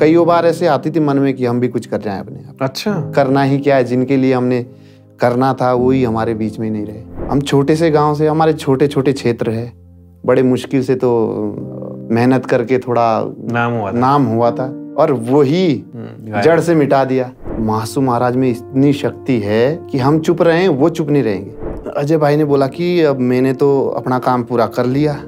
कईयों बार ऐसे आती थी मन में कि हम भी कुछ कर रहे हैं अपने अच्छा करना ही क्या है जिनके लिए हमने करना था वो ही हमारे बीच में नहीं रहे हम छोटे से गांव से हमारे छोटे छोटे क्षेत्र है बड़े मुश्किल से तो मेहनत करके थोड़ा नाम हुआ था। नाम हुआ था और वही हम्म, जड़ से मिटा दिया मासू महाराज में इतनी शक्ति है कि हम चुप रहे वो चुप नहीं रहेंगे अजय भाई ने बोला कि अब मैंने तो अपना काम पूरा कर लिया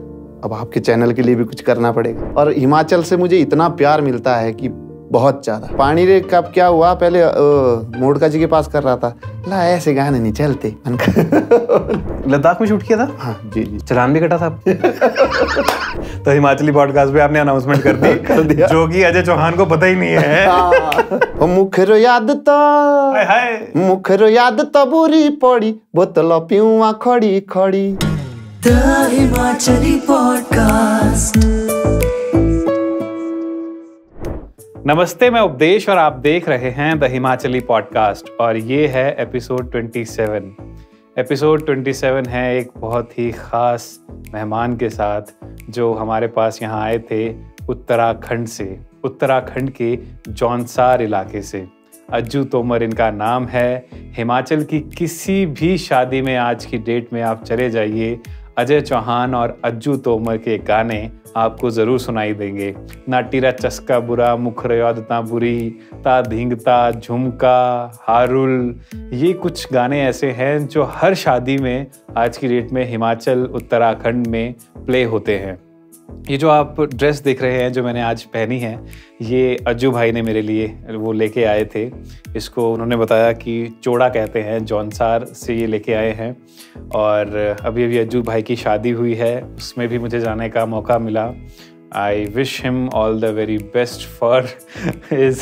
अब आपके चैनल के लिए भी कुछ करना पड़ेगा और हिमाचल से मुझे इतना प्यार मिलता है कि बहुत ज़्यादा पानी रे कब क्या हुआ पहले मोड़का जी के पास कर रहा था ला ऐसे गाने नहीं चलते लद्दाख में शूट किया था हाँ जी जी चलान भी कटा था तो हिमाचली पॉडकास्ट पे आपने अनाउंसमेंट कर दी कर दिया जो कि अजय चौहान को पता ही नहीं है हाँ। मुखर याद तो मुखर याद तो बुरी पड़ी बोतल पीऊँ खड़ी खड़ी The नमस्ते मैं उपदेश और आप देख रहे हैं द हिमाचली पॉडकास्ट और ये है एपिसोड 27। एपिसोड 27 है एक बहुत ही ख़ास मेहमान के साथ जो हमारे पास यहाँ आए थे उत्तराखंड से उत्तराखंड के जौनसार इलाके से अज्जू तोमर इनका नाम है हिमाचल की किसी भी शादी में आज की डेट में आप चले जाइए अजय चौहान और अज्जू तोमर के गाने आपको ज़रूर सुनाई देंगे नाटीरा चस्का बुरा मुखरयादता बुरी ता धींगता झुमका हारुल ये कुछ गाने ऐसे हैं जो हर शादी में आज की डेट में हिमाचल उत्तराखंड में प्ले होते हैं ये जो आप ड्रेस देख रहे हैं जो मैंने आज पहनी है ये अज्जू भाई ने मेरे लिए वो लेके आए थे इसको उन्होंने बताया कि चोड़ा कहते हैं जौनसार से ये लेके आए हैं और अभी अभी अज्जू भाई की शादी हुई है उसमें भी मुझे जाने का मौका मिला I wish him all the very best for his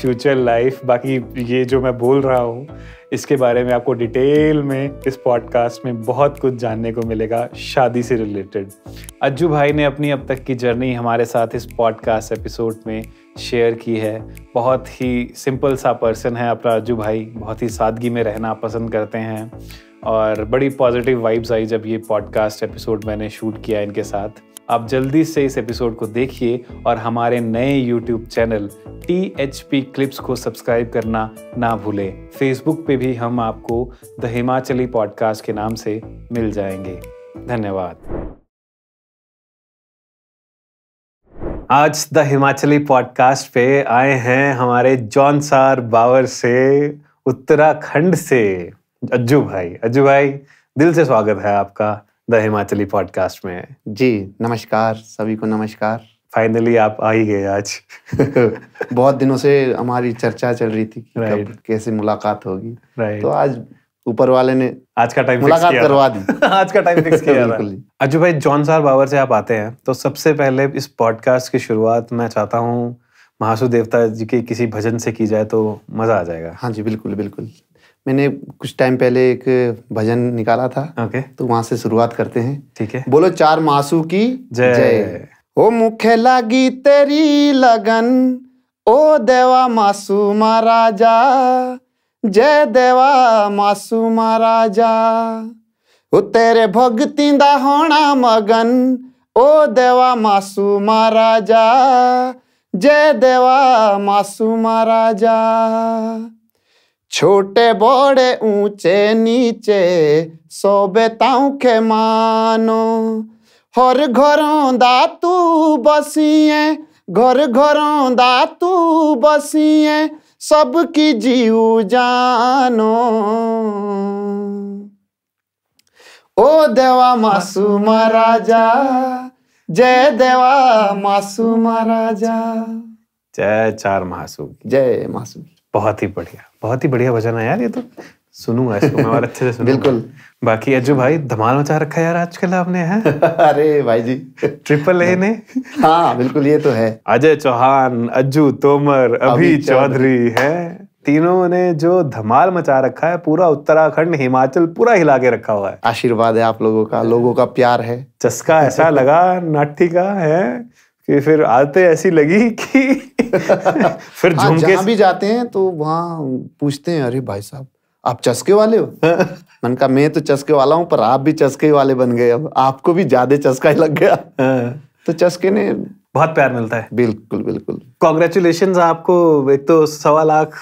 future life बाकी ये जो मैं बोल रहा हूँ इसके बारे में आपको डिटेल में इस पॉडकास्ट में बहुत कुछ जानने को मिलेगा शादी से रिलेटेड अज्जू भाई ने अपनी अब तक की जर्नी हमारे साथ इस पॉडकास्ट एपिसोड में शेयर की है बहुत ही सिंपल सा पर्सन है अपना अज्जू भाई बहुत ही सादगी में रहना पसंद करते हैं और बड़ी पॉजिटिव वाइब्स आई जब ये पॉडकास्ट एपिसोड मैंने शूट किया इनके साथ आप जल्दी से इस एपिसोड को देखिए और हमारे नए YouTube channel T H P clips को सब्सक्राइब करना ना भूलें फेसबुक पे भी हम आपको द हिमाचली पॉडकास्ट के नाम से मिल जाएंगे धन्यवाद आज द हिमाचली पॉडकास्ट पे आए हैं हमारे जॉनसार बावर से उत्तराखंड से अज्जू भाई अज्जू भाई दिल से स्वागत है आपका द हिमाचली पॉडकास्ट में जी नमस्कार सभी को नमस्कार फाइनली आप आ ही गए आज बहुत दिनों से हमारी चर्चा चल रही थी कि right. कब कैसे मुलाकात होगी right. तो आज ऊपर वाले ने आज का टाइम मुलाकात करवा दी आज का टाइम फिक्स किया अजू भाई जॉन सार बाबर से आप आते हैं तो सबसे पहले इस पॉडकास्ट की शुरुआत मैं चाहता हूँ महासु देवता जी के किसी भजन से की जाए तो मजा आ जाएगा हाँ जी बिल्कुल बिल्कुल मैंने कुछ टाइम पहले एक भजन निकाला था okay. तो वहां से शुरुआत करते हैं ठीक है बोलो चार मासू की जय ओ मुखे लगी तेरी लगन ओ देवा मासू महाराजा जय देवा मासू महाराजा ओ तेरे भक्ति दा होना मगन ओ देवा मासू महाराजा जय देवा मासू महाराजा छोटे बड़े ऊंचे नीचे सोबे ताऊ के मानो हर घरों दा तू बसिए घर घरों दा तू बसिए सबकी जीव जानो ओ देवा मासूम राजा जय देवा मासूम राजा जय चार महासूब जय मासूम बहुत ही बढ़िया बहुत ही बढ़िया भजन है यार ये तो सुनूंगा इसको मैं और अच्छे से सुनूंगा बिल्कुल बाकी अज्जू भाई धमाल मचा रखा है यार आजकल आपने है अरे भाई जी ट्रिपल ए ने हाँ बिल्कुल ये तो है अजय चौहान अज्जू तोमर अभी चौधरी है तीनों ने जो धमाल मचा रखा है पूरा उत्तराखंड हिमाचल पूरा हिला के रखा हुआ है आशीर्वाद है आप लोगों का लोगों का प्यार है चस्का ऐसा लगा नाटी का है कि फिर आते ऐसी लगी कि फिर हाँ, जहाँ भी जाते हैं तो वहां पूछते हैं अरे भाई साहब आप चस्के वाले हो मन का मैं तो चस्के वाला हूँ पर आप भी चस्के वाले बन गए अब आपको भी ज्यादा चस्का ही लग गया हाँ। तो चस्के ने बहुत प्यार मिलता है बिल्कुल बिल्कुल कॉन्ग्रेचुलेशन आपको एक तो सवा लाख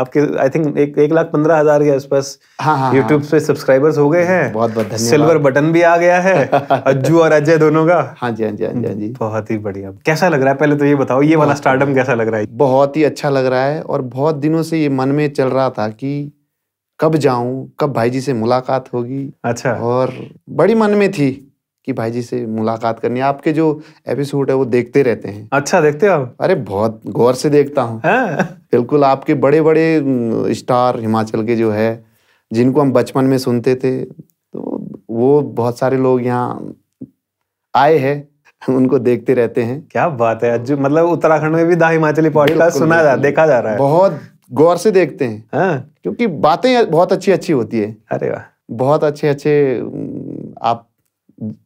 आपके आई थिंक एक, एक लाख पंद्रह हजार के आसपास यूट्यूब हाँ, हाँ, हाँ। पे सब्सक्राइबर्स हो गए हैं बहुत बहुत सिल्वर बटन भी आ गया है अज्जू और अजय दोनों का हाँ जी हाँ जी हाँ जी हाँ जी बहुत ही बढ़िया कैसा लग रहा है पहले तो ये बताओ ये वाला स्टार्टअप कैसा लग रहा है बहुत ही अच्छा लग रहा है और बहुत दिनों से ये मन में चल रहा था कि कब जाऊं कब भाई जी से मुलाकात होगी अच्छा और बड़ी मन में थी कि भाई जी से मुलाकात करनी है आपके जो एपिसोड है वो देखते रहते हैं अच्छा देखते हो आप अरे बहुत गौर से देखता हूँ हाँ। बिल्कुल आपके बड़े बड़े स्टार हिमाचल के जो है जिनको हम बचपन में सुनते थे तो वो बहुत सारे लोग यहाँ आए हैं उनको देखते रहते हैं क्या बात है अज्जू मतलब उत्तराखंड में भी दा हिमाचली पॉडकास्ट सुना जा देखा जा रहा है बहुत गौर से देखते हैं हाँ? क्योंकि बातें बहुत अच्छी अच्छी होती है अरे वाह बहुत अच्छे अच्छे आप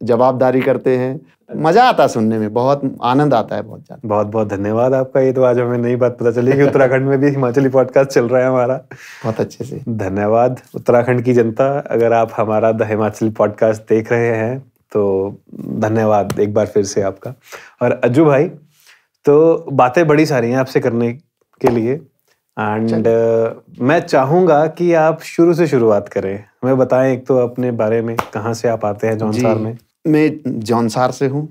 जवाबदारी करते हैं मजा आता है सुनने में बहुत आनंद आता है बहुत ज्यादा बहुत बहुत धन्यवाद आपका ये तो आज हमें नई बात पता चली कि उत्तराखंड में भी हिमाचली पॉडकास्ट चल रहा है हमारा बहुत अच्छे से धन्यवाद उत्तराखंड की जनता अगर आप हमारा द हिमाचली पॉडकास्ट देख रहे हैं तो धन्यवाद एक बार फिर से आपका और अज्जू भाई तो बातें बड़ी सारी हैं आपसे करने के लिए एंड uh, मैं चाहूंगा कि आप शुरू से शुरुआत करें हमें बताएं एक तो अपने बारे में कहाँ से आप आते हैं जौनसार में मैं जौनसार से हूँ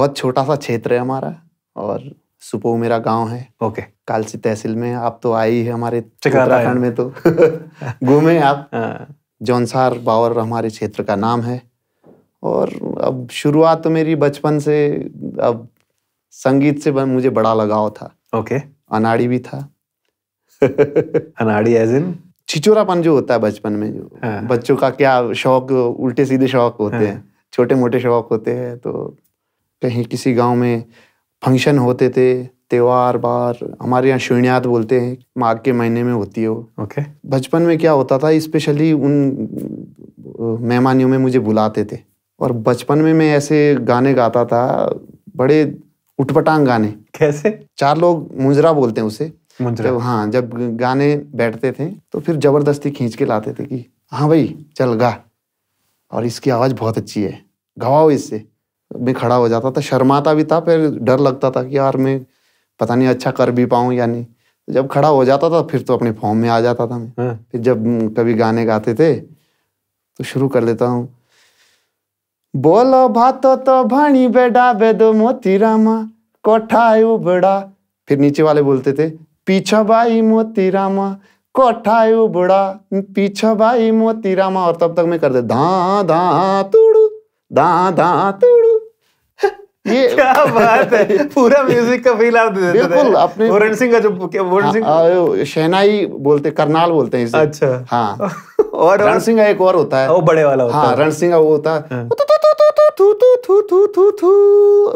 बहुत छोटा सा क्षेत्र है हमारा और सुपो मेरा गांव है ओके कालसी तहसील में आप तो आई है हमारे उत्तराखंड में तो घूमे आप हाँ। जौनसार बावर हमारे क्षेत्र का नाम है और अब शुरुआत तो मेरी बचपन से अब संगीत से मुझे बड़ा लगाव था ओके अनाड़ी भी था अनाड़ी एज इन छिचोरापन जो होता है बचपन में जो हाँ। बच्चों का क्या शौक उल्टे सीधे शौक होते हाँ। हैं छोटे मोटे शौक होते हैं तो कहीं किसी गांव में फंक्शन होते थे त्योहार बार हमारे यहाँ शून्यात बोलते हैं माघ के महीने में होती है वो ओके बचपन में क्या होता था स्पेशली उन मेहमानियों में मुझे बुलाते थे और बचपन में मैं ऐसे गाने गाता था बड़े उठपटांग गाने कैसे चार लोग मुंजरा बोलते हैं उसे जब हाँ जब गाने बैठते थे तो फिर जबरदस्ती खींच के लाते थे कि हाँ भाई चल गा और इसकी आवाज़ बहुत अच्छी है गवाओ इससे मैं खड़ा हो जाता था शर्माता भी था फिर डर लगता था कि यार मैं पता नहीं अच्छा कर भी पाऊँ या नहीं जब खड़ा हो जाता था फिर तो अपने फॉर्म में आ जाता था मैं हाँ। फिर जब कभी गाने गाते थे तो शुरू कर लेता हूँ बोलो भातो तो भाणी बेडा बेदो मोती रामा कोठा उबड़ा फिर नीचे वाले बोलते थे पीछे भाई मोती रामा कोठायो बुढ़ा पीछे भाई मोती रामा और तब तक मैं कर दे धा धा तुड़ू धा धा तुड़ू ये क्या बात है पूरा म्यूजिक का फील आप बिल्कुल अपने वरुण सिंह का जो क्या वरुण सिंह शहनाई बोलते करनाल बोलते हैं इसे अच्छा हाँ और रण सिंह एक और होता है वो बड़े वाला होता हाँ रण सिंह वो होता है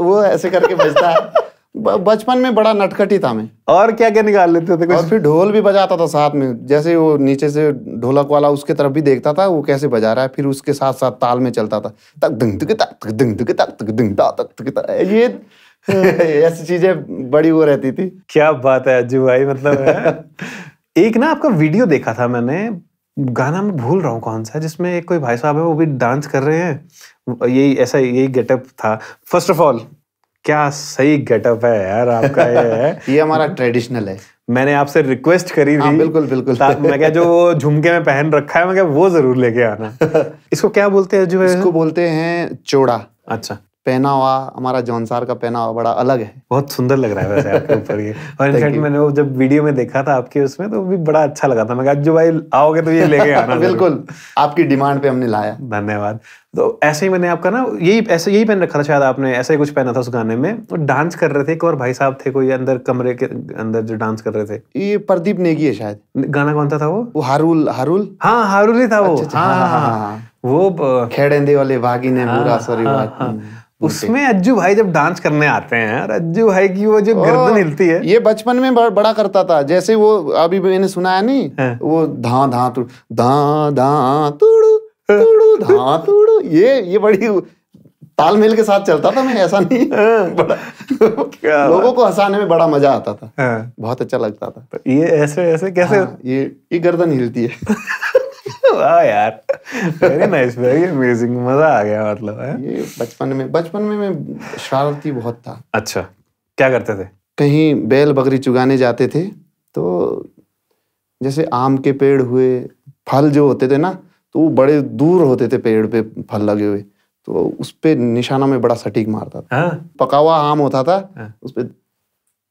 वो ऐसे करके बजता है बचपन में बड़ा नटखटी था मैं और क्या क्या निकाल लेते थे और फिर ढोल भी बजाता था साथ में जैसे वो नीचे से ढोलक वाला उसके तरफ भी देखता था वो कैसे बजा रहा है फिर उसके साथ साथ ताल में चलता था तक तक तक दिंग तक तक तक तक ये ऐसी चीजें बड़ी वो रहती थी क्या बात है अज्जू भाई मतलब एक ना आपका वीडियो देखा था मैंने गाना मैं भूल रहा हूँ कौन सा जिसमें एक कोई भाई साहब है वो भी डांस कर रहे हैं यही ऐसा यही गेटअप था फर्स्ट ऑफ ऑल क्या सही गेटअप है यार आपका ये है ये हमारा ट्रेडिशनल है मैंने आपसे रिक्वेस्ट करी थी हाँ, बिल्कुल बिल्कुल मैं क्या जो झुमके में पहन रखा है मैं क्या वो जरूर लेके आना इसको क्या बोलते हैं जो है इसको बोलते हैं चोड़ा अच्छा पहनावा हमारा जौनसार का पहनावा बड़ा अलग है बहुत सुंदर लग रहा है वैसे आपके ऊपर ये और इनफैक्ट मैंने वो जब वीडियो में देखा था आपके उसमें तो भी बड़ा अच्छा लगा था मैं कहा जो भाई आओगे तो ये लेके आना बिल्कुल आपकी डिमांड पे हमने लाया धन्यवाद तो ऐसे ही मैंने आपका ना यही ऐसे यही पहन रखा था शायद आपने ऐसा ही कुछ पहना था उस गाने में और डांस कर रहे थे एक और भाई साहब थे कोई अंदर कमरे के अंदर जो डांस कर रहे थे ये प्रदीप नेगी है शायद गाना कौन सा था वो वो हारूल हारूल हाँ हारूल ही था वो अच्छा, अच्छा, हाँ हाँ हाँ हाँ, हाँ, हाँ, हाँ, वो खेड़ेंदे वाले भागी ने हाँ, हाँ, हाँ, हाँ, हाँ, उसमें अज्जू भाई जब डांस करने आते हैं और अज्जू भाई की वो जो गर्दन हिलती है ये बचपन में बड़ा करता था जैसे वो अभी मैंने सुना है नहीं हाँ। वो धा धा तुड़ धा धा तुड़ू तुड़ू धा तुड़ू ये ये बड़ी तालमेल के साथ चलता था मैं ऐसा नहीं हाँ। बड़ा लोगों को हंसाने में बड़ा मजा आता था हाँ। बहुत अच्छा लगता था तो ये ऐसे ऐसे कैसे हाँ, ये ये गर्दन हिलती है वाह हाँ यार वेरी नाइस वेरी अमेजिंग मजा आ गया मतलब है ये बचपन में बचपन में मैं शरारती बहुत था अच्छा क्या करते थे कहीं बैल बकरी चुगाने जाते थे तो जैसे आम के पेड़ हुए फल जो होते थे ना तो वो बड़े दूर होते थे पेड़ पे फल लगे हुए तो उस पे निशाना में बड़ा सटीक मारता था हाँ। पका हुआ आम होता था उसपे हाँ। उस पे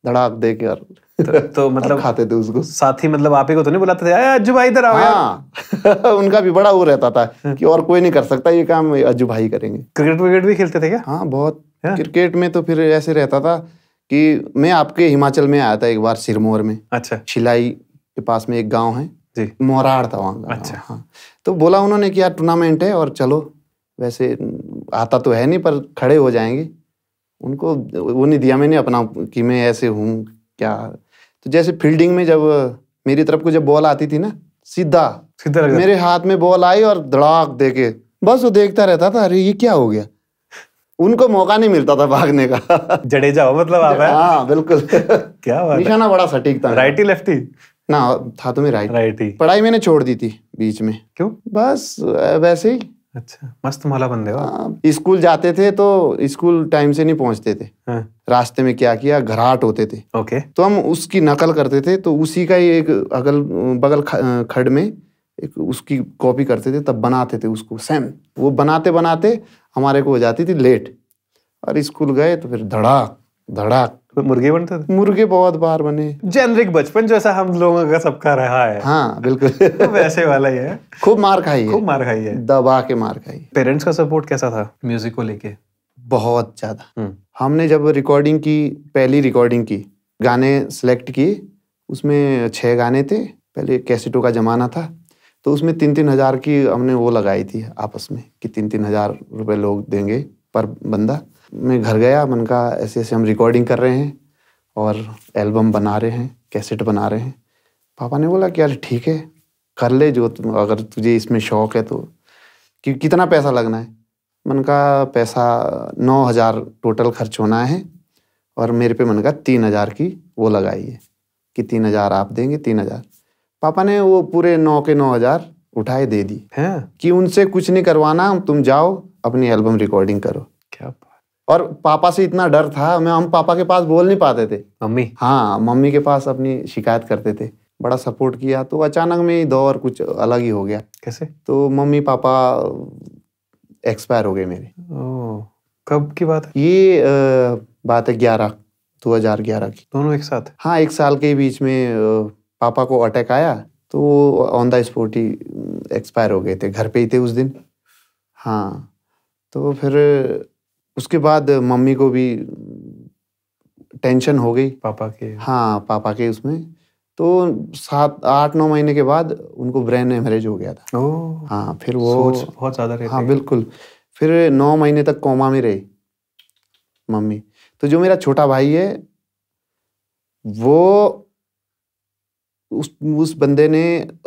धड़ाक देकर तो, तो मतलब खाते थे उसको साथी मतलब आप ही को तो नहीं बुलाते थे अज्जू भाई इधर आओ हाँ, उनका भी बड़ा वो रहता था हाँ। कि और कोई नहीं कर सकता ये काम अज्जू भाई करेंगे क्रिकेट विकेट भी खेलते थे क्या हाँ बहुत हाँ। क्रिकेट में तो फिर ऐसे रहता था कि मैं आपके हिमाचल में आया था एक बार सिरमौर में अच्छा छिलाई के पास में एक गाँव है जी मोराड़ था वहाँ अच्छा हाँ तो बोला उन्होंने कि यार टूर्नामेंट है और चलो वैसे आता तो है नहीं पर खड़े हो जाएंगे उनको वो नहीं दिया मैंने अपना कि मैं ऐसे हूँ क्या तो जैसे फील्डिंग में जब मेरी तरफ को जब बॉल आती थी ना सीधा सीधा मेरे हाथ में बॉल आई और धड़ाक दे के बस वो देखता रहता था अरे ये क्या हो गया उनको मौका नहीं मिलता था भागने का जडेजा हो मतलब आप है हाँ बिल्कुल क्या बात निशाना बड़ा सटीक था राइटी लेफ्टी ना था तो मैं राइट राइटी पढ़ाई मैंने छोड़ दी थी बीच में क्यों बस वैसे ही अच्छा मस्त माला बंदे हो हाँ, स्कूल जाते थे तो स्कूल टाइम से नहीं पहुंचते थे हाँ। रास्ते में क्या किया घराट होते थे ओके okay. तो हम उसकी नकल करते थे तो उसी का ही एक अगल बगल खड में एक उसकी कॉपी करते थे तब बनाते थे उसको सेम वो बनाते बनाते हमारे को हो जाती थी लेट और स्कूल गए तो फिर धड़ाक धड़ाक तो मुर्गे बनते थे मुर्गे बहुत बार बने जेनरिक बचपन जैसा हम लोगों का सबका रहा है हाँ बिल्कुल वैसे वाला ही है खूब मार खाई है खूब मार खाई है दबा के मार खाई पेरेंट्स का सपोर्ट कैसा था म्यूजिक को लेके बहुत ज्यादा हम्म। हमने जब रिकॉर्डिंग की पहली रिकॉर्डिंग की गाने सेलेक्ट किए उसमें छः गाने थे पहले कैसेटों का ज़माना था तो उसमें तीन तीन हज़ार की हमने वो लगाई थी आपस में कि तीन तीन हज़ार रुपये लोग देंगे पर बंदा मैं घर गया मन का ऐसे ऐसे हम रिकॉर्डिंग कर रहे हैं और एल्बम बना रहे हैं कैसेट बना रहे हैं पापा ने बोला कि यार ठीक है कर ले जो तुम अगर तुझे इसमें शौक है तो कि कितना पैसा लगना है मन का पैसा नौ हज़ार टोटल खर्च होना है और मेरे पे मन का तीन हज़ार की वो लगाइए कि तीन हज़ार आप देंगे तीन हज़ार पापा ने वो पूरे नौ के नौ हज़ार उठाए दे दी है हाँ। कि उनसे कुछ नहीं करवाना तुम जाओ अपनी एल्बम रिकॉर्डिंग करो क्या और पापा से इतना डर था मैं हम पापा के पास बोल नहीं पाते थे मम्मी हाँ मम्मी के पास अपनी शिकायत करते थे बड़ा सपोर्ट किया तो अचानक में दौर कुछ अलग ही हो गया कैसे तो मम्मी पापा एक्सपायर हो गए मेरे कब की बात है ये आ, बात है ग्यारह दो हजार ग्यारह की दोनों एक साथ हाँ एक साल के बीच में पापा को अटैक आया तो वो ऑन द स्पॉट ही एक्सपायर हो गए थे घर पे ही थे उस दिन हाँ तो फिर उसके बाद मम्मी को भी टेंशन हो गई पापा के हाँ पापा के उसमें तो सात आठ नौ महीने के बाद उनको ब्रेन हेमरेज हो गया था हाँ फिर वो बहुत ज्यादा हाँ बिल्कुल फिर नौ महीने तक कोमा में रही मम्मी तो जो मेरा छोटा भाई है वो उस उस बंदे ने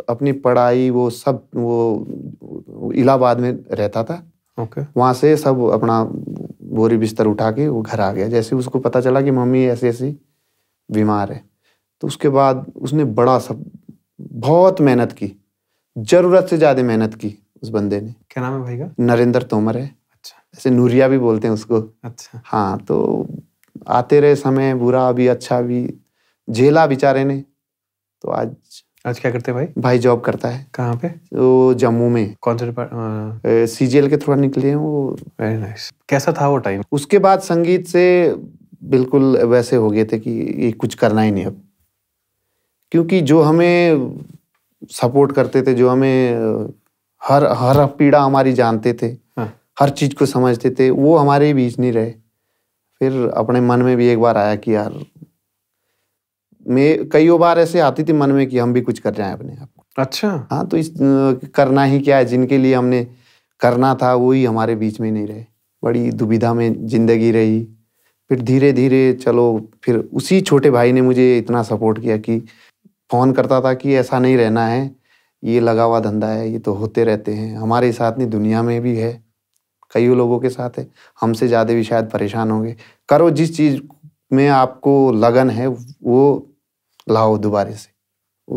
अपनी पढ़ाई वो सब वो इलाहाबाद में रहता था ओके okay. वहां से सब अपना बोरी बिस्तर उठा के वो घर आ गया जैसे उसको पता चला कि मम्मी ऐसी ऐसी बीमार है तो उसके बाद उसने बड़ा सब बहुत मेहनत की जरूरत से ज़्यादा मेहनत की उस बंदे ने क्या नाम है भाई का नरेंद्र तोमर है अच्छा ऐसे नूरिया भी बोलते हैं उसको अच्छा हाँ तो आते रहे समय बुरा भी अच्छा भी झेला बेचारे ने तो आज आज क्या करते हैं भाई भाई जॉब करता है कहाँ पे वो तो जम्मू में कौन से सीजीएल के थ्रू निकले हैं वो वेरी नाइस कैसा था वो टाइम उसके बाद संगीत से बिल्कुल वैसे हो गए थे कि ये कुछ करना ही नहीं अब क्योंकि जो हमें सपोर्ट करते थे जो हमें हर हर पीड़ा हमारी जानते थे हाँ। हर चीज़ को समझते थे वो हमारे बीच नहीं रहे फिर अपने मन में भी एक बार आया कि यार मैं कई बार ऐसे आती थी मन में कि हम भी कुछ कर जाए अपने आप अच्छा हाँ तो इस करना ही क्या है जिनके लिए हमने करना था वो ही हमारे बीच में नहीं रहे बड़ी दुविधा में जिंदगी रही फिर धीरे धीरे चलो फिर उसी छोटे भाई ने मुझे इतना सपोर्ट किया कि फ़ोन करता था कि ऐसा नहीं रहना है ये लगा हुआ धंधा है ये तो होते रहते हैं हमारे साथ नहीं दुनिया में भी है कई लोगों के साथ है हमसे ज़्यादा भी शायद परेशान होंगे करो जिस चीज़ में आपको लगन है वो लाओ दोबारे से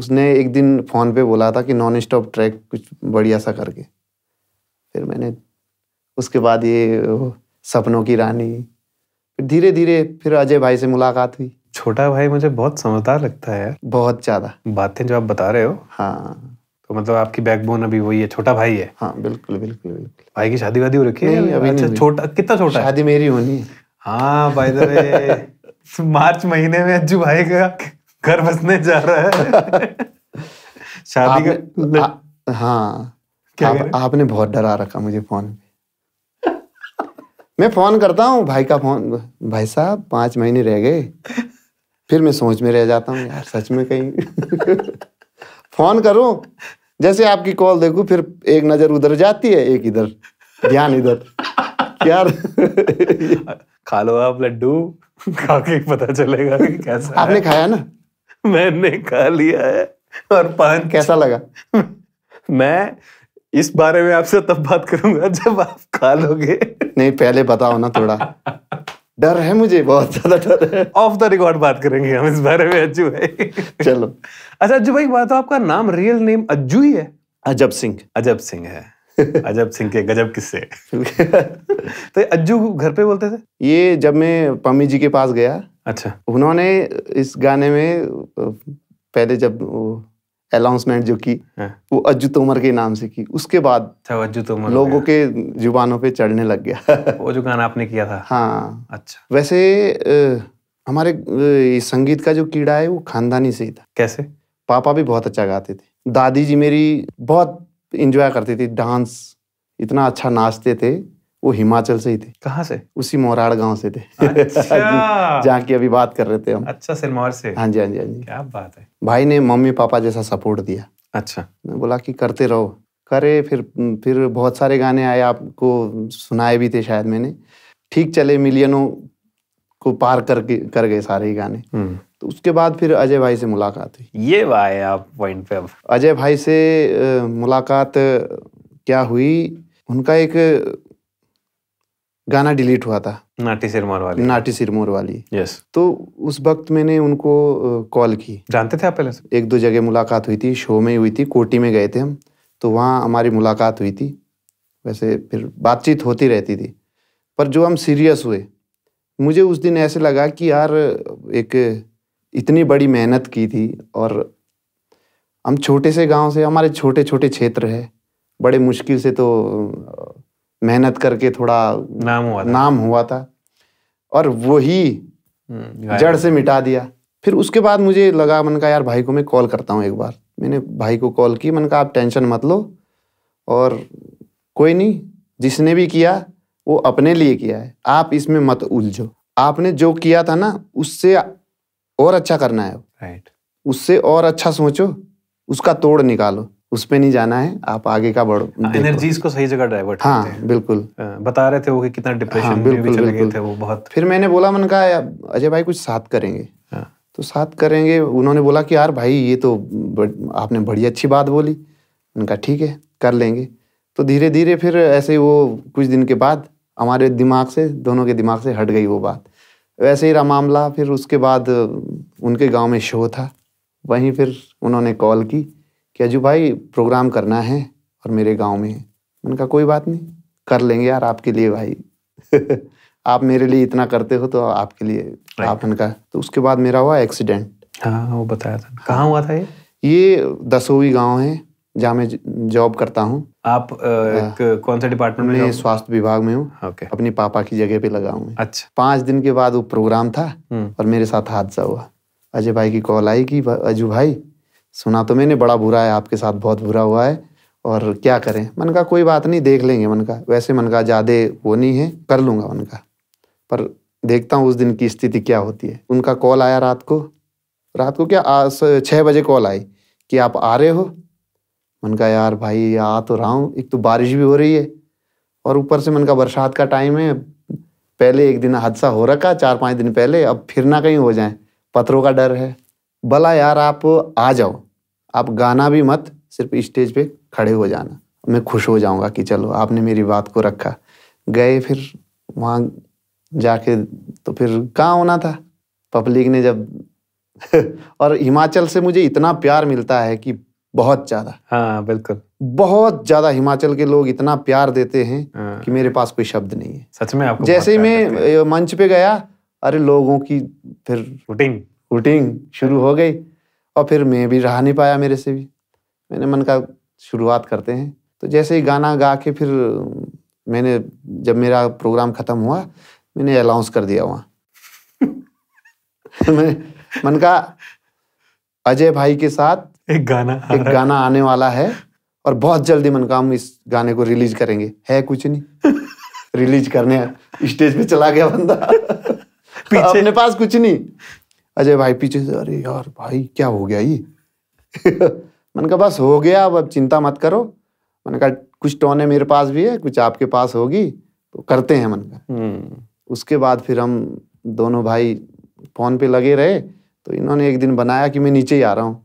उसने एक दिन फ़ोन पे बोला था कि नॉन स्टॉप ट्रैक कुछ बढ़िया सा करके फिर मैंने उसके बाद ये सपनों की रानी फिर धीरे धीरे फिर अजय भाई से मुलाकात हुई छोटा भाई मुझे बहुत समझदार लगता है बहुत ज्यादा बातें जो आप बता रहे हो हाँ तो मतलब आपकी बैकबोन अभी वही है छोटा भाई है हाँ बिल्कुल बिल्कुल बिल्कुल भाई की शादी वादी हो रखी है अभी अच्छा छोटा कितना छोटा शादी मेरी होनी हाँ भाई मार्च महीने में अज्जू भाई का घर बसने जा रहा है शादी का आ, हाँ क्या आप, आपने बहुत डरा रखा मुझे फोन पे मैं फोन करता हूँ भाई का फोन भाई साहब पांच महीने रह गए फिर मैं सोच में रह जाता हूँ यार सच में कहीं फोन करूँ जैसे आपकी कॉल देखूँ फिर एक नज़र उधर जाती है एक इधर ध्यान इधर यार खा लो आप लड्डू खाके पता चलेगा कि कैसा आपने है। खाया ना मैंने खा लिया है और पान कैसा लगा मैं इस बारे में आपसे तब बात करूंगा जब आप खा लोगे नहीं पहले बताओ ना थोड़ा डर है मुझे बहुत ज्यादा डर है ऑफ द रिकॉर्ड बात करेंगे हम इस बारे में अज्जू भाई चलो अच्छा अज्जू भाई बात तो आपका नाम रियल नेम अज्जू ही है अजब सिंह अजब सिंह है अजब सिंह के गजब किस्से तो अज्जू घर पे बोलते थे ये जब मैं पम्मी जी के पास गया अच्छा उन्होंने इस गाने में पहले जब अनाउंसमेंट जो की हाँ। वो अज्जू तोमर के नाम से की उसके बाद अच्छा, अज्जू तोमर लोगों के जुबानों पे चढ़ने लग गया वो जो गाना आपने किया था हाँ अच्छा वैसे हमारे संगीत का जो कीड़ा है वो खानदानी से ही था कैसे पापा भी बहुत अच्छा गाते थे दादी जी मेरी बहुत इंजॉय करती थी डांस इतना अच्छा नाचते थे वो हिमाचल से ही थे कहाँ से उसी मोराड़ गांव से थे अच्छा। जहाँ की अभी बात कर रहे थे हम अच्छा सिरमौर से हाँ जी हाँ जी हाँ जी क्या बात है भाई ने मम्मी पापा जैसा सपोर्ट दिया अच्छा मैं बोला कि करते रहो करे फिर फिर बहुत सारे गाने आए आपको सुनाए भी थे शायद मैंने ठीक चले मिलियनों को पार करके कर गए सारे ही गाने हम्म। तो उसके बाद फिर अजय भाई से मुलाकात हुई ये वाह आप पॉइंट पे अजय भाई से मुलाकात क्या हुई उनका एक गाना डिलीट हुआ था नाटी सिरमौर वाली नाटी सिरमौर वाली यस तो उस वक्त मैंने उनको कॉल की जानते थे आप पहले से एक दो जगह मुलाकात हुई थी शो में हुई थी कोटी में गए थे हम तो वहाँ हमारी मुलाकात हुई थी वैसे फिर बातचीत होती रहती थी पर जो हम सीरियस हुए मुझे उस दिन ऐसे लगा कि यार एक इतनी बड़ी मेहनत की थी और हम छोटे से गांव से हमारे छोटे छोटे क्षेत्र है बड़े मुश्किल से तो मेहनत करके थोड़ा नाम हुआ था। नाम हुआ था और वही हम्म, जड़ से मिटा दिया फिर उसके बाद मुझे लगा मन का यार भाई को मैं कॉल करता हूँ एक बार मैंने भाई को कॉल की मन का आप टेंशन मत लो और कोई नहीं जिसने भी किया वो अपने लिए किया है आप इसमें मत उलझो आपने जो किया था ना उससे और अच्छा करना है राइट उससे और अच्छा सोचो उसका तोड़ निकालो उस पर नहीं जाना है आप आगे का बढ़ो एनर्जीज हाँ, को सही जगह डाइवर्ट हाँ बिल्कुल बता रहे थे वो कि कितना डिप्रेशन हाँ, बिल्कुल, भी चले गए थे वो बहुत फिर मैंने बोला मन कहा अजय भाई कुछ साथ करेंगे हाँ। तो साथ करेंगे उन्होंने बोला कि यार भाई ये तो आपने बड़ी अच्छी बात बोली उनका ठीक है कर लेंगे तो धीरे धीरे फिर ऐसे वो कुछ दिन के बाद हमारे दिमाग से दोनों के दिमाग से हट गई वो बात वैसे ही रहा मामला फिर उसके बाद उनके गांव में शो था वहीं फिर उन्होंने कॉल की कि अजू भाई प्रोग्राम करना है और मेरे गांव में मैंने कहा कोई बात नहीं कर लेंगे यार आपके लिए भाई आप मेरे लिए इतना करते हो तो आपके लिए आप उनका तो उसके बाद मेरा हुआ एक्सीडेंट हाँ वो बताया था हाँ। कहाँ हुआ था ये ये दसोवी गांव है जहाँ मैं जॉब करता हूँ आप आ, हाँ। कौन सा डिपार्टमेंट में स्वास्थ्य विभाग में हूँ अपने पापा की जगह पे लगा हूँ अच्छा पांच दिन के बाद वो प्रोग्राम था हम्म। और मेरे साथ हादसा हुआ अजय भाई की कॉल आई कि अजू भाई सुना तो मैंने बड़ा बुरा है आपके साथ बहुत बुरा हुआ है और क्या करें मन का कोई बात नहीं देख लेंगे मन का वैसे मन का ज़्यादा वो नहीं है कर लूँगा मन का पर देखता हूँ उस दिन की स्थिति क्या होती है उनका कॉल आया रात को रात को क्या छः बजे कॉल आई कि आप आ रहे हो मन का यार भाई आ तो रहा हूँ एक तो बारिश भी हो रही है और ऊपर से मन का बरसात का टाइम है पहले एक दिन हादसा हो रखा चार पाँच दिन पहले अब फिर ना कहीं हो जाए पत्थरों का डर है भला यार आप आ जाओ आप गाना भी मत सिर्फ स्टेज पे खड़े हो जाना मैं खुश हो जाऊंगा कि चलो आपने मेरी बात को रखा गए फिर वहाँ जाके तो फिर कहाँ होना था पब्लिक ने जब और हिमाचल से मुझे इतना प्यार मिलता है कि बहुत ज्यादा हाँ बिल्कुल बहुत ज्यादा हिमाचल के लोग इतना प्यार देते हैं हाँ। कि मेरे पास कोई शब्द नहीं है सच में आपको जैसे ही मैं मंच पे गया अरे लोगों की फिर हुटिंग हुटिंग शुरू हो गई और फिर मैं भी रहा नहीं पाया मेरे से भी मैंने मन का शुरुआत करते हैं तो जैसे ही गाना गा के फिर मैंने जब मेरा प्रोग्राम ख़त्म हुआ मैंने अलाउंस कर दिया वहाँ मन का अजय भाई के साथ एक गाना एक गाना आने वाला है और बहुत जल्दी मन का हम इस गाने को रिलीज करेंगे है कुछ नहीं रिलीज करने स्टेज पे चला गया बंदा पीछे अपने पास कुछ नहीं अजय भाई पीछे से अरे यार भाई क्या हो गया ये मैंने कहा बस हो गया अब अब चिंता मत करो मैंने कहा कुछ टोने मेरे पास भी है कुछ आपके पास होगी तो करते हैं मैंने कहा हम्म। उसके बाद फिर हम दोनों भाई फोन पे लगे रहे तो इन्होंने एक दिन बनाया कि मैं नीचे ही आ रहा हूँ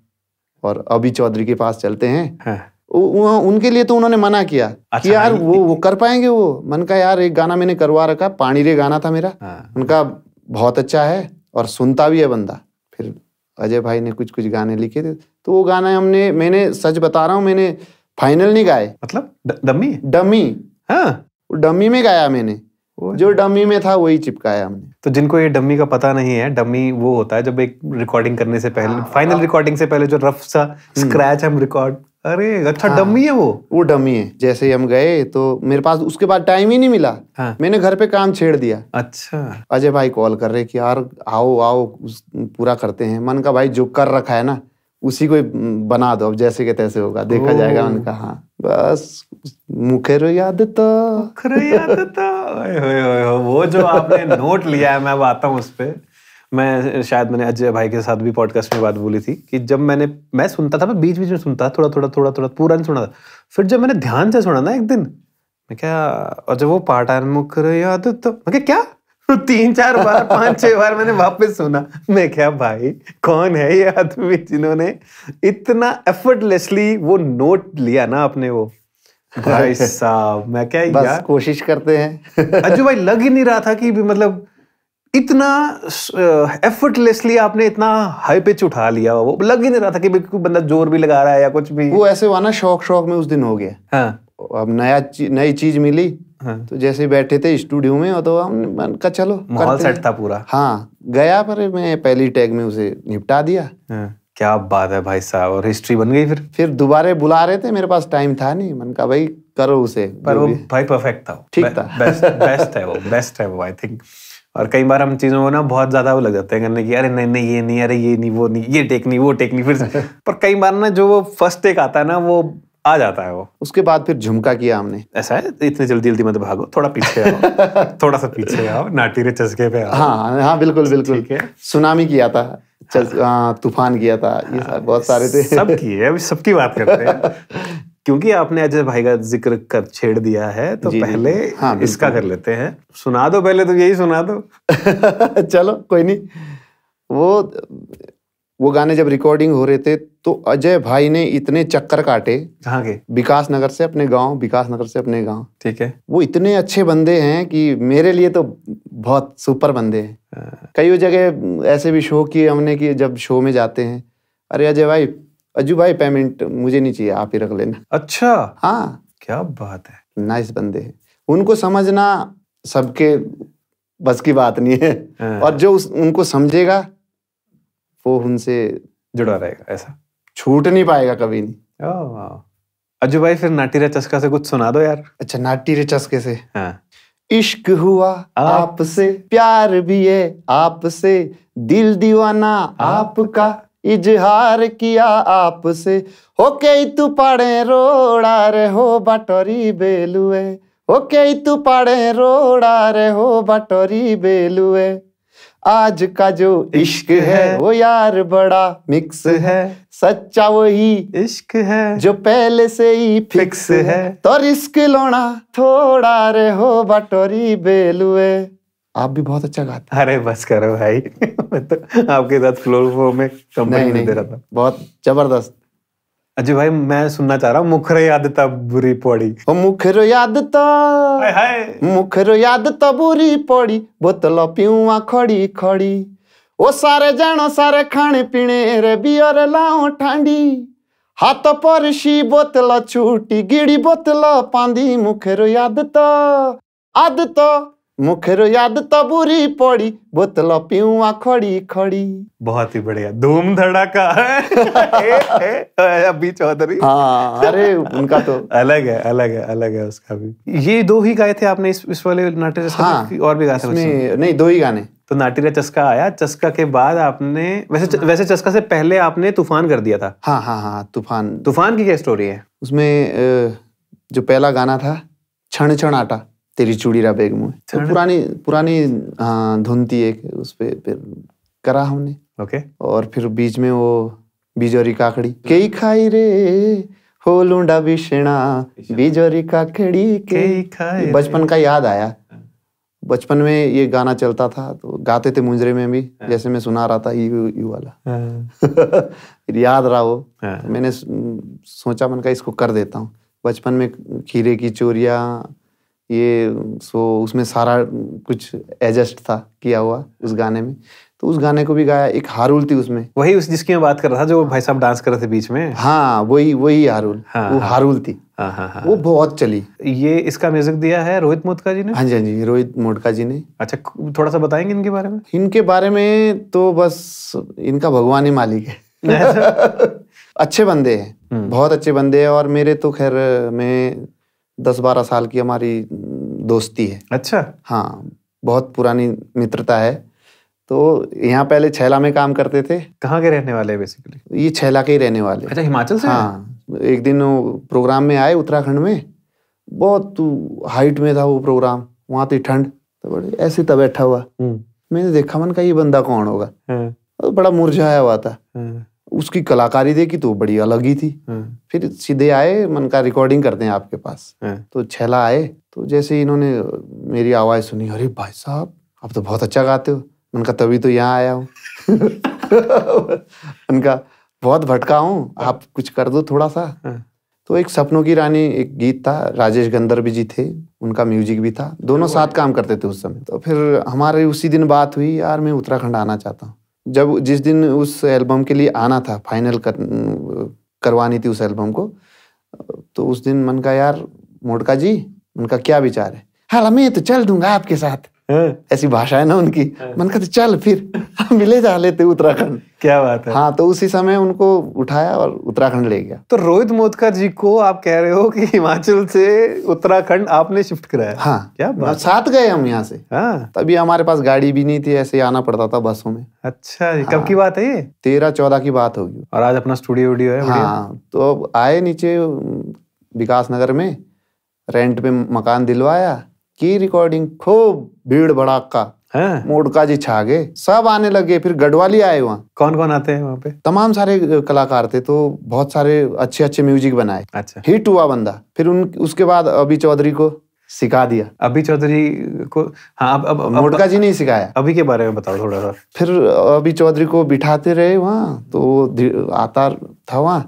और अभी चौधरी के पास चलते हैं है। हाँ। उ, उनके लिए तो उन्होंने मना किया अच्छा, कि यार वो वो कर पाएंगे वो मन का यार एक गाना मैंने करवा रखा पानी रे गाना था मेरा हाँ, उनका बहुत अच्छा है और सुनता भी है बंदा फिर अजय भाई ने कुछ कुछ गाने लिखे थे तो वो गाना हमने मैंने सच बता रहा हूँ मैंने फाइनल नहीं गाए मतलब डमी डमी हाँ डमी में गाया मैंने जो डमी में था वही चिपकाया हमने तो जिनको ये डमी का पता नहीं है डमी वो होता है जब एक रिकॉर्डिंग करने से पहले आ, फाइनल रिकॉर्डिंग से पहले जो रफ सा स्क्रैच हम्म। हम रिकॉर्ड अरे अच्छा हाँ, डमी है वो वो डमी है जैसे ही हम गए तो मेरे पास उसके बाद टाइम ही नहीं मिला हाँ, मैंने घर पे काम छेड़ दिया अच्छा अजय भाई कॉल कर रहे कि यार आओ आओ पूरा करते हैं मन का भाई जो कर रखा है ना उसी को बना दो अब जैसे के तैसे होगा देखा जाएगा उनका हाँ बस मुखेर याद तो मुखेर याद तो वो जो आपने नोट लिया है मैं आता हूँ उस पर मैं शायद मैंने अजय भाई के साथ भी पॉडकास्ट में बात बोली थी कि जब मैंने मैं सुनता था मैं बीच बीच में सुनता था थोड़ा थोड़ा थोड़ा थोड़ा पूरा नहीं सुना था फिर जब मैंने ध्यान से सुना ना एक दिन मैं क्या और जब वो पार्ट आर मुख याद तो मैं क्या क्या? तीन चार बार पांच छह बार मैंने वापस सुना मैं क्या भाई कौन है ये आदमी जिन्होंने इतना एफर्टलेसली वो नोट लिया ना अपने वो भाई साहब मैं क्या बस यार कोशिश करते हैं अजू भाई लग ही नहीं रहा था कि भी मतलब इतना एफर्टलेसली uh, आपने इतना हाई पिच उठा लिया वो लग ही नहीं रहा था कि कोई बंदा जोर भी लगा रहा है या कुछ भी वो ऐसे हुआ ना शौक शौक में उस दिन हो गया हाँ अब नया नई चीज मिली हाँ। तो जैसे बैठे थे स्टूडियो में तो हम का चलो माहौल सेट था पूरा हाँ गया पर मैं पहली टैग में उसे निपटा दिया हाँ। क्या बात है भाई साहब और हिस्ट्री बन गई फिर फिर दोबारे बुला रहे थे मेरे पास टाइम था नहीं मन का भाई करो उसे पर वो भाई परफेक्ट था ठीक था बेस्ट है वो बेस्ट है वो आई थिंक और कई बार हम चीज़ों को ना बहुत ज़्यादा वो लग जाते हैं करने की अरे नहीं नहीं ये नहीं अरे ये नहीं वो नहीं ये टेक नहीं वो टेक नहीं फिर पर कई बार ना जो वो फर्स्ट टेक आता है ना वो आ जाता है वो उसके बाद फिर झुमका किया हमने ऐसा है इतने जल्दी जल्दी मत भागो थोड़ा पीछे आओ थोड़ा सा पीछे आओ नाटी रे चस्के पे आओ हाँ हाँ बिल्कुल बिल्कुल सुनामी किया था चल हाँ, तूफान किया था ये बहुत सारे थे सब किए अभी सबकी बात करते हैं क्योंकि आपने अजय भाई का जिक्र कर छेड़ दिया है तो पहले हाँ, इसका कर लेते हैं सुना दो पहले तो यही सुना दो चलो कोई नहीं वो वो गाने जब रिकॉर्डिंग हो रहे थे तो अजय भाई ने इतने चक्कर काटे कहाँ के विकास नगर से अपने गांव विकास नगर से अपने गांव ठीक है वो इतने अच्छे बंदे हैं कि मेरे लिए तो बहुत सुपर बंदे हैं हाँ। कई जगह ऐसे भी शो किए हमने कि जब शो में जाते हैं अरे अजय भाई अज्जू भाई पेमेंट मुझे नहीं चाहिए आप ही रख लेना अच्छा हाँ क्या बात है नाइस बंदे हैं उनको समझना सबके बस की बात नहीं है हाँ। और जो उस, उनको समझेगा वो उनसे जुड़ा रहेगा ऐसा छूट नहीं पाएगा कभी नहीं अज्जू भाई फिर नाटी रे चस्का से कुछ सुना दो यार अच्छा नाटी रे चस्के से हाँ। इश्क हुआ आपसे प्यार भी है आपसे दिल दीवाना आपका इजहार किया आपसे होके तू पड़े रोड़ा रे हो बटोरी बेलुए हो के तू पड़े रोड़ा रे हो बटोरी बेलुए आज का जो इश्क है वो यार बड़ा मिक्स है सच्चा वही इश्क है जो पहले से ही फिक्स है तो रिस्क लोना थोड़ा रे हो बटोरी बेलुए आप भी बहुत अच्छा गाते अरे बस करो भाई मैं तो आपके साथ फ्लोर फ्लो में कंपनी नहीं नहीं दे रहा था बहुत जबरदस्त अजय भाई मैं सुनना चाह रहा हूँ मुखर याद तब बुरी पड़ी ओ मुखर याद तो मुखर याद तो बुरी पड़ी बोतल पीऊआ खड़ी खड़ी ओ सारे जानो सारे खाने पीने रे बियर लाओ ठांडी हाथ पर सी बोतल छूटी गिड़ी बोतल पांदी मुखर याद तो आद तो मुखेर याद तबूरी तो पड़ी बोतल पीऊआ खड़ी खड़ी बहुत ही बढ़िया धूम धड़ाका तो अभी चौधरी हाँ अरे उनका तो अलग है अलग है अलग है उसका भी ये दो ही गाए थे आपने इस, इस वाले नाट्य चस्का हाँ, और भी गाए थे नहीं दो ही गाने तो नाटिरा चस्का आया चस्का के बाद आपने वैसे हाँ। वैसे चस्का से पहले आपने तूफान कर दिया था हाँ हाँ हाँ तूफान तूफान की क्या स्टोरी है उसमें जो पहला गाना था क्षण क्षण आटा तेरी चूड़ीरा बैग मुँह तो पुरानी पुरानी हाँ धुन थी एक उस पे फिर करा हमने ओके okay. और फिर बीच में वो बिजोरी काकड़ी कई खाई रे हो लूडा बिशना बिजोरी काकड़ी के खाई बचपन का याद आया बचपन में ये गाना चलता था तो गाते थे मुंजरे में भी हाँ। जैसे मैं सुना रहा था यू यू वाला हाँ। याद रहा वो तो मैंने सोचा मन का इसको कर देता हूँ बचपन में खीरे की चोरिया ये सो उसमें सारा कुछ एडजस्ट था किया हुआ उस गाने में तो उस गाने को भी गाया एक हारूल थी उसमें वही उस जिसकी मैं बात कर रहा था जो भाई साहब डांस कर रहे थे बीच में हाँ वही वही हारूल हाँ, वो हाँ, हारूल थी हाँ, हाँ, हाँ, वो बहुत चली ये इसका म्यूजिक दिया है रोहित मोटका जी ने हाँ जी हाँ जी रोहित मोटका जी ने अच्छा थोड़ा सा बताएंगे इनके बारे में इनके बारे में तो बस इनका भगवान ही मालिक है अच्छे बंदे हैं हम्म। बहुत अच्छे बंदे हैं और मेरे तो खैर मैं दस बारह साल की हमारी दोस्ती है अच्छा हाँ बहुत पुरानी मित्रता है तो यहाँ पहले छैला में काम करते थे कहाँ के रहने वाले हैं बेसिकली ये छैला के ही रहने वाले अच्छा हिमाचल से हाँ एक दिन प्रोग्राम में आए उत्तराखंड में बहुत हाइट में था वो प्रोग्राम वहाँ थी ठंड तो बड़े ऐसे तब बैठा हुआ हम्म। मैंने देखा मन का ये बंदा कौन होगा हाँ। तो बड़ा मुरझाया हुआ था हाँ। उसकी कलाकारी देखी तो बड़ी अलग ही थी हाँ। फिर सीधे आए मन का रिकॉर्डिंग करते हैं आपके पास हाँ। तो छैला आए तो जैसे इन्होंने मेरी आवाज सुनी अरे भाई साहब आप तो बहुत अच्छा गाते हो मन का तभी तो यहाँ आया हूँ उनका बहुत भटका हूँ आप कुछ कर दो थोड़ा सा हाँ। तो एक सपनों की रानी एक गीत था राजेश गंधर्व जी थे उनका म्यूजिक भी था दोनों साथ काम करते थे उस समय तो फिर हमारे उसी दिन बात हुई यार मैं उत्तराखंड आना चाहता हूँ जब जिस दिन उस एल्बम के लिए आना था फाइनल कर, करवानी थी उस एल्बम को तो उस दिन मन का यार मोटका जी उनका क्या विचार है हाला मैं तो चल दूंगा आपके साथ हाँ। ऐसी भाषा है ना उनकी हाँ। मन कहते चल फिर मिले जा लेते उत्तराखंड क्या बात है हाँ तो उसी समय उनको उठाया और उत्तराखंड ले गया तो रोहित मोदकर जी को आप कह रहे हो कि हिमाचल से उत्तराखंड आपने शिफ्ट कराया हाँ क्या बात साथ गए हम यहाँ से हाँ तभी हमारे पास गाड़ी भी नहीं थी ऐसे आना पड़ता था बसों में अच्छा जी हाँ, कब की बात है ये तेरह चौदह की बात होगी और आज अपना स्टूडियो वीडियो है हाँ तो अब आए नीचे विकास नगर में रेंट पे मकान दिलवाया की रिकॉर्डिंग खूब भीड़ भड़ाका हाँ। मोडका जी गए सब आने लगे फिर गढ़वाली आए वहाँ कौन कौन आते हैं वहाँ पे तमाम सारे कलाकार थे तो बहुत सारे अच्छे अच्छे म्यूजिक बनाए अच्छा हिट हुआ बंदा फिर उन उसके बाद अभी चौधरी को सिखा दिया अभी चौधरी को हाँ अब अब मोटका जी ने सिखाया अभी के बारे में बताओ थोड़ा सा फिर अभी चौधरी को बिठाते रहे वहाँ तो वो आता था वहाँ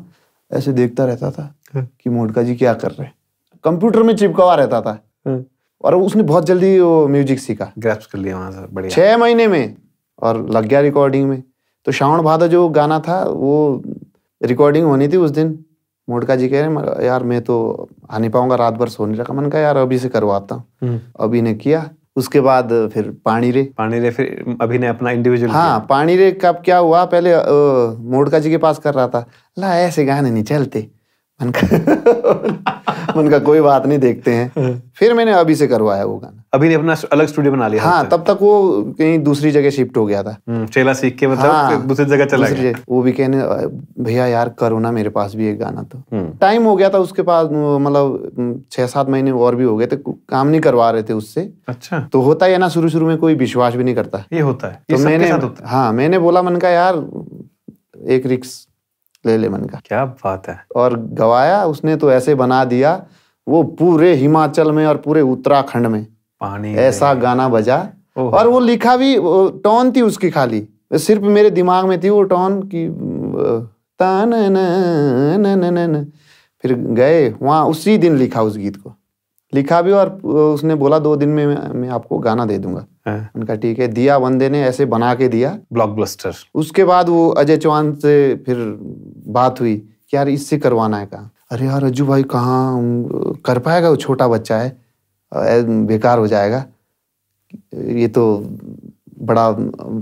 ऐसे देखता रहता था हाँ। कि मोटका जी क्या कर रहे कंप्यूटर में चिपकावा रहता था हाँ। और उसने बहुत जल्दी वो म्यूजिक सीखा ग्रैप्स कर लिया वहाँ से बढ़िया छः महीने में और लग गया रिकॉर्डिंग में तो श्रावण भादा जो गाना था वो रिकॉर्डिंग होनी थी उस दिन मोडका जी कह रहे यार मैं तो आ नहीं पाऊंगा रात भर सो नहीं रखा मन का यार अभी से करवाता हूँ हम्म। अभी ने किया उसके बाद फिर पानी रे पानी रे फिर अभी ने अपना इंडिविजुअल हाँ पानी रे कब क्या हुआ पहले मोटका जी के पास कर रहा था ला ऐसे गाने नहीं चलते मन का मन का कोई बात नहीं देखते हैं हाँ। फिर मैंने अभी से करवाया वो गाना अभी ने अपना अलग स्टूडियो बना लिया हाँ तब तक वो कहीं दूसरी जगह शिफ्ट हो गया था हम्म, चेला सीख के मतलब हाँ, दूसरी जगह चला गया वो भी कहने भैया यार करो ना मेरे पास भी एक गाना तो टाइम हम्म। हो गया था उसके पास मतलब हम्म, छह सात महीने और भी हो गए थे काम नहीं करवा रहे थे उससे अच्छा तो होता है ना शुरू शुरू में कोई विश्वास भी नहीं करता ये होता है तो मैंने हाँ मैंने बोला मन का यार एक रिक्स ले लेमन का क्या बात है और गवाया उसने तो ऐसे बना दिया वो पूरे हिमाचल में और पूरे उत्तराखंड में पानी ऐसा गाना बजा और वो लिखा भी टोन थी उसकी खाली सिर्फ मेरे दिमाग में थी वो टोन की तान न फिर गए वहाँ उसी दिन लिखा उस गीत को लिखा भी और उसने बोला दो दिन में मैं आपको गाना दे दूंगा उनका ठीक है दिया वंदे ने ऐसे बना के दिया ब्लॉकबस्टर उसके बाद वो अजय चौहान से फिर बात हुई कि यार इससे करवाना है कहा अरे यार अज्जू भाई कहाँ कर पाएगा वो छोटा बच्चा है बेकार हो जाएगा ये तो बड़ा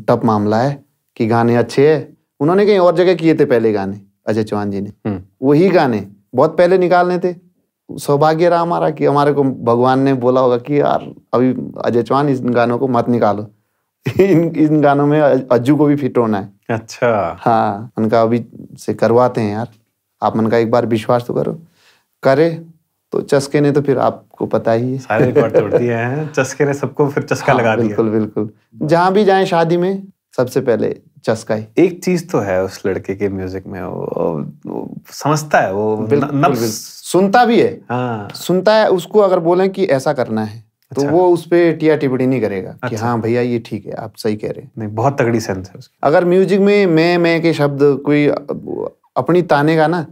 टफ मामला है कि गाने अच्छे है उन्होंने कहीं और जगह किए थे पहले गाने अजय चौहान जी ने हम्म। वही गाने बहुत पहले निकालने थे सौभाग्य रहा हमारा कि हमारे को भगवान ने बोला होगा कि यार अभी अजय चौहान इन गानों को मत निकालो इन इन गानों में अज्जू को भी फिट होना है अच्छा हाँ उनका अभी से करवाते हैं यार आप मन का एक बार विश्वास तो करो करे तो चस्के ने तो फिर आपको पता ही है सारे तोड़ दिए हैं चस्के ने सबको फिर चस्का हाँ, लगा दिया बिल्कुल बिल्कुल जहाँ भी जाए शादी में सबसे पहले चस्का ही एक चीज तो है उस लड़के के म्यूजिक में वो, वो समझता है वो बिल्कुल, नब्स सुनता भी है हाँ। सुनता है उसको अगर बोले कि ऐसा करना है तो अच्छा। तो वो उस पर टिया टिप्पणी नहीं करेगा अच्छा। कि हाँ भैया ये ठीक है आप सही कह रहे हैं नहीं बहुत तगड़ी सेंस है उसकी अगर म्यूजिक में मैं मैं के शब्द कोई अपनी ताने का ना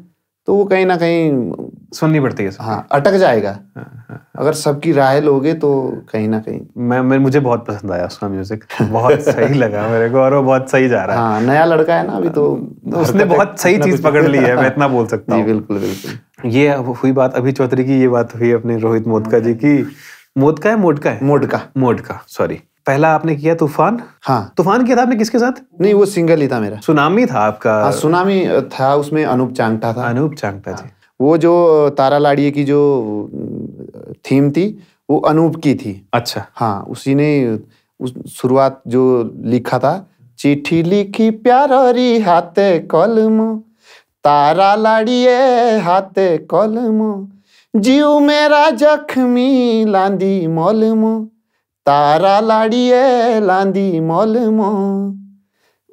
तो वो कहीं ना कहीं सुननी पड़ती है हाँ अटक जाएगा हाँ, हाँ। अगर सबकी राय लोगे तो कहीं ना कहीं मैं, मैं मुझे बहुत पसंद आया उसका म्यूजिक बहुत सही लगा मेरे को और वो बहुत सही जा रहा है हाँ, नया लड़का है ना अभी तो, तो उसने बहुत सही चीज पकड़ ली है मैं इतना बोल सकता हूँ बिल्कुल बिल्कुल ये हुई बात अभी चौधरी की ये बात हुई अपने रोहित मोदका जी की मोदका है मोटका है मोटका मोटका सॉरी हाँ। पहला आपने किया तूफान हाँ तूफान किया था आपने किसके साथ नहीं वो सिंगल ही था मेरा सुनामी था आपका हाँ, सुनामी था उसमें अनूप चांगटा था अनूप चांगटा हाँ, जी वो जो तारा लाड़िए की जो थीम थी वो अनूप की थी अच्छा हाँ उसी ने उस शुरुआत जो लिखा था चिट्ठी लिखी प्यार री हाथे कलम तारा लाड़िए હાથે कलम जीव मेरा जख्मी लांदी મોલમો तारा लाड़िए लांदी मोलमो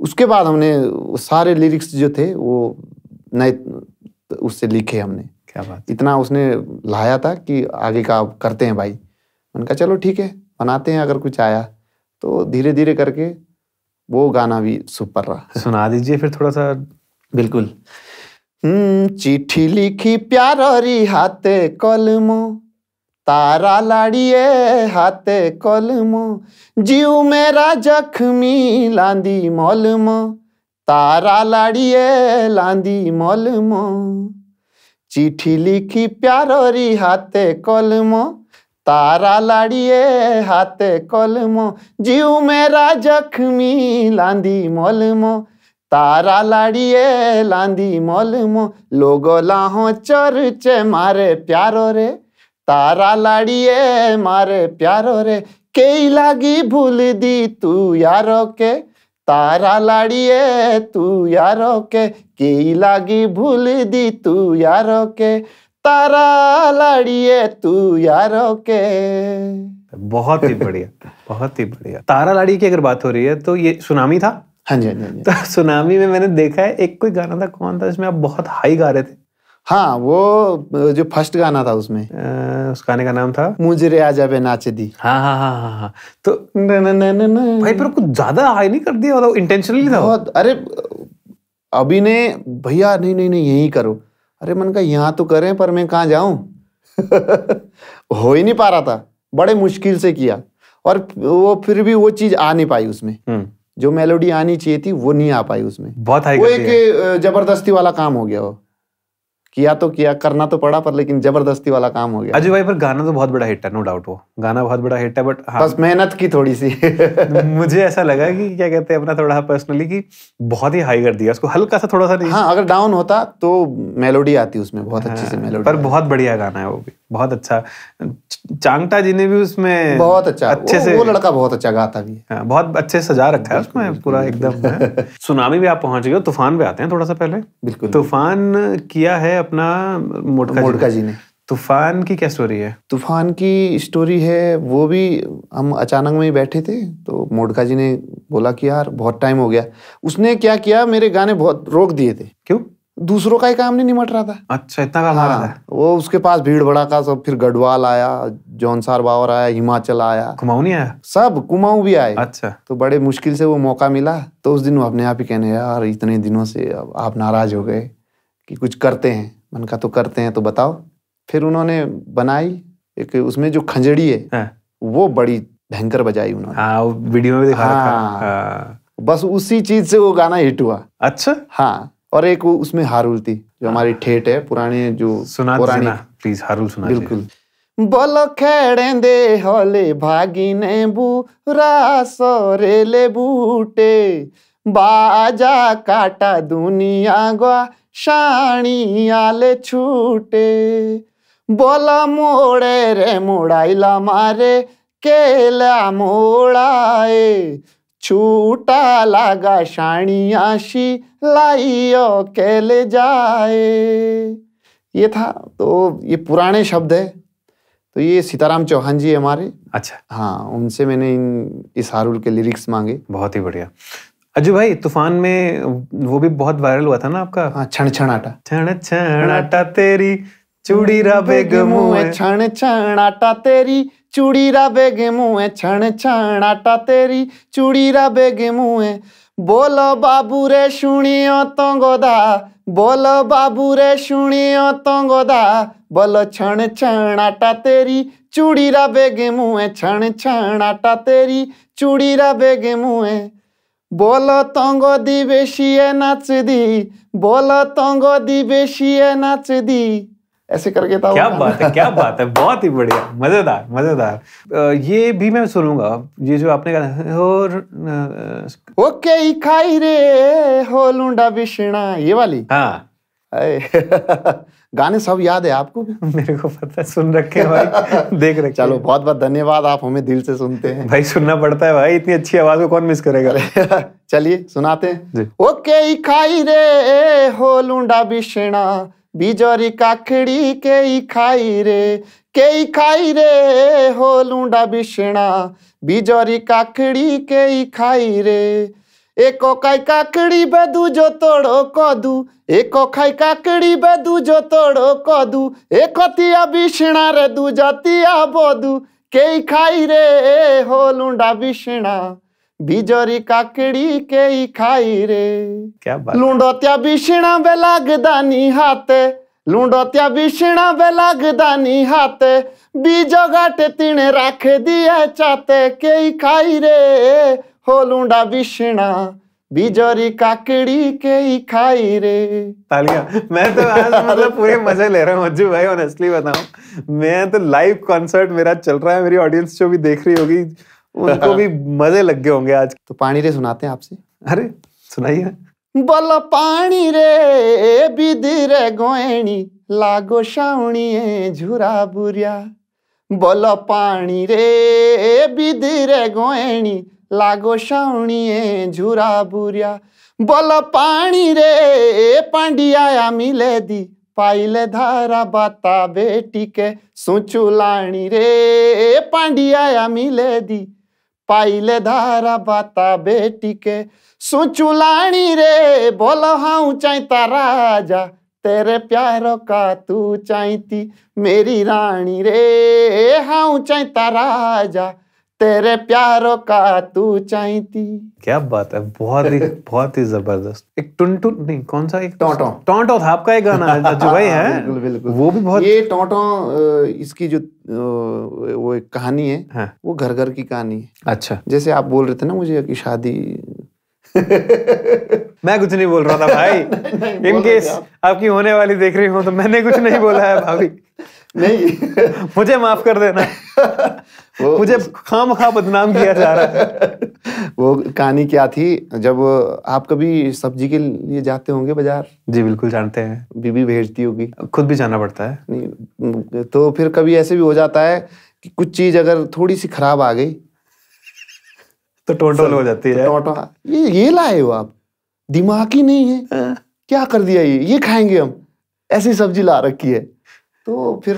उसके बाद हमने सारे लिरिक्स जो थे वो नए उससे लिखे हमने क्या बात इतना उसने लाया था कि आगे का आप करते हैं भाई मैंने कहा चलो ठीक है बनाते हैं अगर कुछ आया तो धीरे धीरे करके वो गाना भी सुपर रहा सुना दीजिए फिर थोड़ा सा बिल्कुल चिठी लिखी प्यार प्यारी हाथे कलमो तारा लाड़िए हाथे कलमो जीव मेरा जख्मी लांदी मलमो तारा लाड़िए लांदी मलमो चिठी लिखी प्यार प्यारी हाथे कलमो तारा लाड़िए हाते कलमो जीव मेरा जख्मी लांदी मलमो तारा लाड़िए लांदी मो लोगो लाहो चर्चे मारे प्यारो रे तारा लाड़िए मारे प्यारो रे कई लागी भूल दी तू यारो के तारा लाड़िए तू यारो के कई लागी भूल दी तू यारो के तारा लाड़िए तू यारो के बहुत ही बढ़िया बहुत ही बढ़िया तारा लाड़ी की अगर बात हो रही है तो ये सुनामी था हाँ, हाँ जी हाँ जी तो सुनामी में मैंने देखा है एक कोई गाना था कौन था जिसमें आप बहुत हाई गा रहे थे हाँ वो जो फर्स्ट गाना था उसमें आ, उस गाने का नाम था मुझे आजा पे नाचे दी हाँ हाँ हाँ हाँ हाँ तो भाई पर कुछ ज्यादा हाई नहीं कर दिया मतलब इंटेंशनली था बहुत अरे अभी ने भैया नहीं नहीं नहीं यही करो अरे मन का यहाँ तो करें पर मैं कहाँ जाऊं हो ही नहीं पा रहा था बड़े मुश्किल से किया और वो फिर भी वो चीज आ नहीं पाई उसमें हम्म। जो मेलोडी आनी चाहिए थी वो नहीं आ पाई उसमें बहुत हाई वो एक जबरदस्ती वाला काम हो गया वो किया तो किया करना तो पड़ा पर लेकिन जबरदस्ती वाला काम हो गया अजय भाई पर गाना तो बहुत बड़ा हिट है नो डाउट वो गाना बहुत बड़ा हिट है बट हाँ, बस मेहनत की थोड़ी सी मुझे ऐसा लगा कि क्या कहते हैं अपना थोड़ा पर्सनली कि बहुत ही हाई कर दिया उसको हल्का सा थोड़ा सा नहीं हाँ अगर डाउन होता तो मेलोडी आती उसमें बहुत अच्छी से मेलोडी हाँ, पर बहुत बढ़िया गाना है वो भी बहुत अच्छा चांगटा जी ने भी उसमें बहुत अच्छा अच्छे से वो लड़का बहुत अच्छा गाता भी हाँ, बहुत अच्छे सजा रखा है उसमें पूरा एकदम हाँ। सुनामी भी आप पहुंच गए तूफान भी आते हैं थोड़ा सा पहले बिल्कुल तूफान किया है अपना मोटका मोटका जी ने तूफान की क्या स्टोरी है तूफान की स्टोरी है वो भी हम अचानक में ही बैठे थे तो मोडका जी ने बोला कि यार बहुत टाइम हो गया उसने क्या किया मेरे गाने बहुत रोक दिए थे क्यों दूसरों का ही काम नहीं निमट रहा था अच्छा इतना काम हाँ, था। वो उसके पास भीड़ का सब फिर गढ़वाल आया जौनसार बावर आया हिमाचल आया कुमाऊं नहीं आया सब कुमाऊं भी आए अच्छा तो बड़े मुश्किल से वो मौका मिला तो उस दिन वो अपने आप ही कहने यार इतने दिनों से आप नाराज हो गए कि कुछ करते हैं मन का तो करते हैं तो बताओ फिर उन्होंने बनाई एक उसमें जो खंजड़ी है हाँ। वो बड़ी भयंकर बजाई उन्होंने हाँ, वीडियो में दिखा हाँ, हाँ। बस उसी चीज से वो गाना हिट हुआ अच्छा हाँ और एक उसमें हारुल थी जो हाँ। हमारी ठेठ है पुराने जो सुना तो पुरानी प्लीज हारुल सुना बिल्कुल बोलो दे होले ने बुरा सोरे ले बूटे बाजा काटा दुनिया गवा শাড়ি আলে ছুটে বলা মোড়ে রে মোড়াইলা মারে কেলা মোড়ায় ছুটা লাগা শানি आशी लाइयो केले जाए ये था तो ये पुराने शब्द है तो ये सीताराम चौहान जी हमारे अच्छा हाँ उनसे मैंने इन इस हारूल के लिरिक्स मांगे बहुत ही बढ़िया अजू भाई तूफान में वो भी बहुत वायरल हुआ था ना आपका हाँ, छण छण आटा छण आटा तेरी चूड़ी रा बेग है छण आटा तेरी चूड़ी रा बेग है तो तो छण आटा तेरी चूड़ी रा बेग है बोलो बाबू रे सुनियो गोदा बोलो बाबू रे सुनियो गोदा बोलो छण छण आटा तेरी चूड़ी रा बेग है छण छण आटा तेरी चूड़ी रा बेग है बोल तंग दी শিয়ে नाच दी बोल तंग दी শিয়ে नाच दी ऐसे करके था क्या बात है क्या बात है बहुत ही बढ़िया मजेदार मजेदार ये भी मैं सुनूंगा ये जो आपने कहा और ओके खाई रे हो लुंडा बिशना ये वाली हाँ गाने सब याद है आपको मेरे को पता है सुन रखे भाई देख रखे चलो बहुत बहुत धन्यवाद आप हमें दिल से सुनते हैं भाई सुनना पड़ता है भाई इतनी अच्छी आवाज को कौन मिस करेगा चलिए सुनाते हैं ओके खाई रे हो लुंडा बिछना बिजोरी काखड़ी के खाई रे के खाई रे हो लुंडा बिछना बिजोरी काखड़ी के खाई रे एको खाई काकड़ी बेदू जो तोड़ो कदू एको खाई काकड़ी बेदू जो तोड़ो कदू एको तिया बिछणा रे दूजा तिया बोदू केई खाई रे हो लुंडा बिछणा बिजोरी काकड़ी केई खाई रे क्या बात लुंडो त्या बिछणा वे लागदा नी हाथे लुंडो त्या बिछणा वे लागदा नी हाथे बीजो गाटे तिने रख दिए चाते केई खाई रे होलूडा बिछना बिजोरी काकड़ी के ही खाई रे तालियां मैं तो आज मतलब पूरे मजे ले रहा हूँ मज्जू भाई ऑनेस्टली बताऊं मैं तो लाइव कॉन्सर्ट मेरा चल रहा है मेरी ऑडियंस जो भी देख रही होगी उनको भी मजे लग गए होंगे आज तो पानी रे सुनाते हैं आपसे अरे सुनाइए बोल पानी रे बिदिरे गोएणी लागो शावणिए झुरा बुरिया बोल पानी रे बिदिरे गोएणी लागो सौणिए झूरा बुरिया बल पानी रे पांडिया मिले दी पाइले धारा बाता बेटी के सोचू लाणी रे पांडिया मिले दी पाइले धारा बाता बेटी के सोचू लाणी रे बोल हाऊ चाहता राजा तेरे प्यार का तू चाहती मेरी रानी रे हाऊ चाहता राजा तेरे प्यारों का तू चाहती क्या बात है बहुत ही बहुत ही जबरदस्त एक टुनटू नहीं कौन सा एक टोटो टोटो था आपका एक गाना जो भाई है बिल्कुल बिल्कुल वो भी बहुत ये टोटो इसकी जो वो एक कहानी है हाँ। वो घर घर की कहानी है अच्छा जैसे आप बोल रहे थे ना मुझे कि शादी मैं कुछ नहीं बोल रहा था भाई इनकेस आपकी होने वाली देख रही हूँ तो मैंने कुछ नहीं बोला है भाभी नहीं मुझे माफ कर देना वो मुझे खाम खा बदनाम किया जा रहा है वो कहानी क्या थी जब आप कभी सब्जी के लिए जाते होंगे बाजार जी बिल्कुल जानते हैं बीबी भेजती होगी खुद भी जाना पड़ता है नहीं तो फिर कभी ऐसे भी हो जाता है कि कुछ चीज अगर थोड़ी सी खराब आ गई तो टोटल हो जाती तो है टोटो हाँ। ये ये लाए हो आप दिमाग ही नहीं है हाँ। क्या कर दिया ये ये खाएंगे हम ऐसी सब्जी ला रखी है तो फिर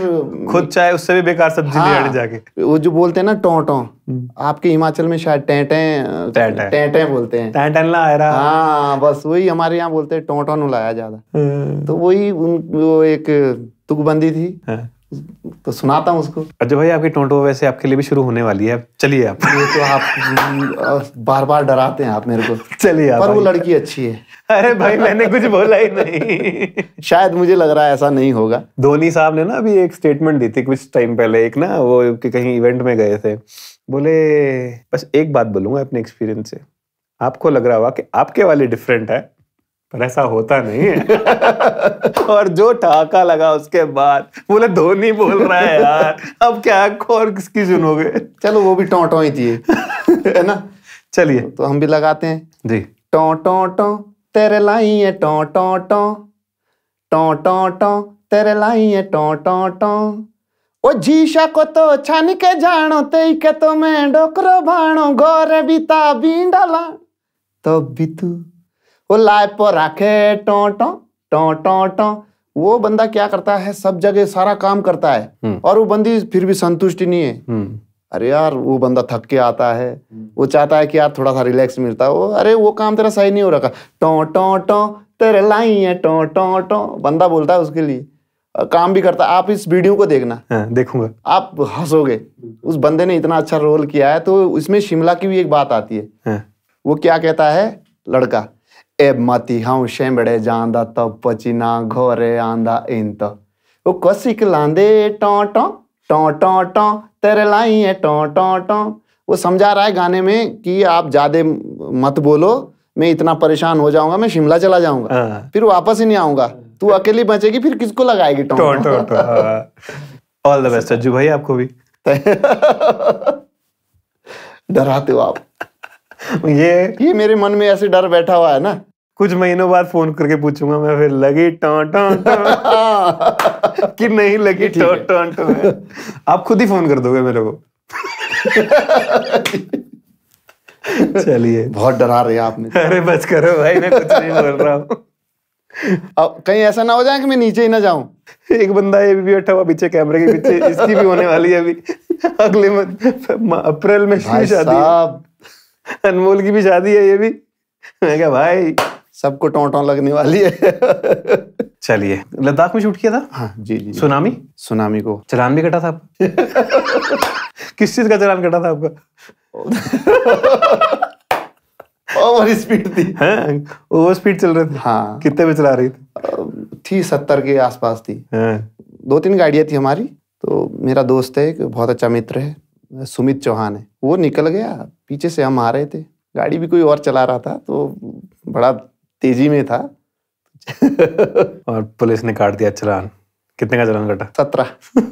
खुद चाहे उससे भी बेकार सब्जी हाँ, ले जाके वो जो बोलते हैं ना टों टों हम्म। आपके हिमाचल में शायद टेंटें टेंटें बोलते हैं टेंटें ना रहा हाँ बस वही हमारे यहाँ बोलते हैं टों टों लाया ज्यादा हाँ। तो वही उन वो एक तुकबंदी थी हाँ। तो सुनाता हूँ उसको अजय भाई आपकी टोंटो वैसे आपके लिए भी शुरू होने वाली है चलिए आप ये तो आप बार बार डराते हैं आप मेरे को चलिए पर वो लड़की अच्छी है अरे भाई मैंने कुछ बोला ही नहीं शायद मुझे लग रहा है ऐसा नहीं होगा धोनी साहब ने ना अभी एक स्टेटमेंट दी थी कुछ टाइम पहले एक ना वो कहीं इवेंट में गए थे बोले बस एक बात बोलूंगा अपने एक्सपीरियंस से आपको लग रहा होगा कि आपके वाले डिफरेंट है पर ऐसा होता नहीं है और जो ठहाका लगा उसके बाद बोले धोनी बोल रहा है यार अब क्या और किसकी सुनोगे चलो वो भी टों ही थी है ना चलिए तो हम भी लगाते हैं जी टों टों टों तेरे लाई है टों टों टों टों टों तेरे लाई है टों टों टो ओ जीशा को तो छान के जानो ते के तो मैं डोकरो भाणो बीता बिता तब तो भी तू वो लाइव पर रखे टो टो टो टो टो वो बंदा क्या करता है सब जगह सारा काम करता है हम्म। और वो बंदी फिर भी संतुष्ट नहीं है हम्म। अरे यार वो बंदा थक के आता है वो चाहता है कि यार थोड़ा सा रिलैक्स मिलता वो अरे वो काम तेरा सही नहीं हो रखा टो टो टो तेरे लाई है टो टो टो बंदा बोलता है उसके लिए काम भी करता आप इस वीडियो को देखना हाँ, देखूंगा आप हंसोगे उस बंदे ने इतना अच्छा रोल किया है तो इसमें शिमला की भी एक बात आती है हाँ। वो क्या कहता है लड़का ए मती हाँ शेंबड़े जांदा तो पचीना घोरे आंदा इन तो वो कसिक लांदे टों टों टों टों टों तेरे लाई है टों टों टों वो समझा रहा है गाने में कि आप ज्यादा मत बोलो मैं इतना परेशान हो जाऊंगा मैं शिमला चला जाऊंगा हाँ। फिर वापस ही नहीं आऊंगा तू अकेली बचेगी फिर किसको लगाएगी टों टों टों ऑल द बेस्ट अज्जू भाई आपको भी डराते हो आप ये ये मेरे मन में ऐसे डर बैठा हुआ है ना कुछ महीनों बाद फोन करके पूछूंगा मैं फिर लगी टॉन टॉन कि नहीं लगी टॉन टॉन आप खुद ही फोन कर दोगे मेरे को चलिए बहुत डरा रहे हैं आपने अरे बच करो भाई मैं कुछ नहीं बोल रहा हूँ अब कहीं ऐसा ना हो जाए कि मैं नीचे ही ना जाऊं एक बंदा ये भी बैठा हुआ पीछे कैमरे के पीछे इसकी भी होने वाली है अभी अगले अप्रैल में शादी अनमोल की भी शादी है ये भी मैं क्या भाई सबको टोंटो लगने वाली है चलिए लद्दाख में शूट किया था हाँ जी जी सुनामी सुनामी को चलान भी कटा था किस चीज का चलान कटा था आपका ओवर स्पीड थी हाँ, ओवर स्पीड चल रहे थे हाँ कितने में चला रही थी थी सत्तर के आसपास थी हाँ। दो तीन गाड़ियां थी हमारी तो मेरा दोस्त है एक बहुत अच्छा मित्र है सुमित चौहान है वो निकल गया पीछे से हम आ रहे थे गाड़ी भी कोई और चला रहा था तो बड़ा तेजी में था और पुलिस ने काट दिया चलान कितने का चलान कटा सत्रह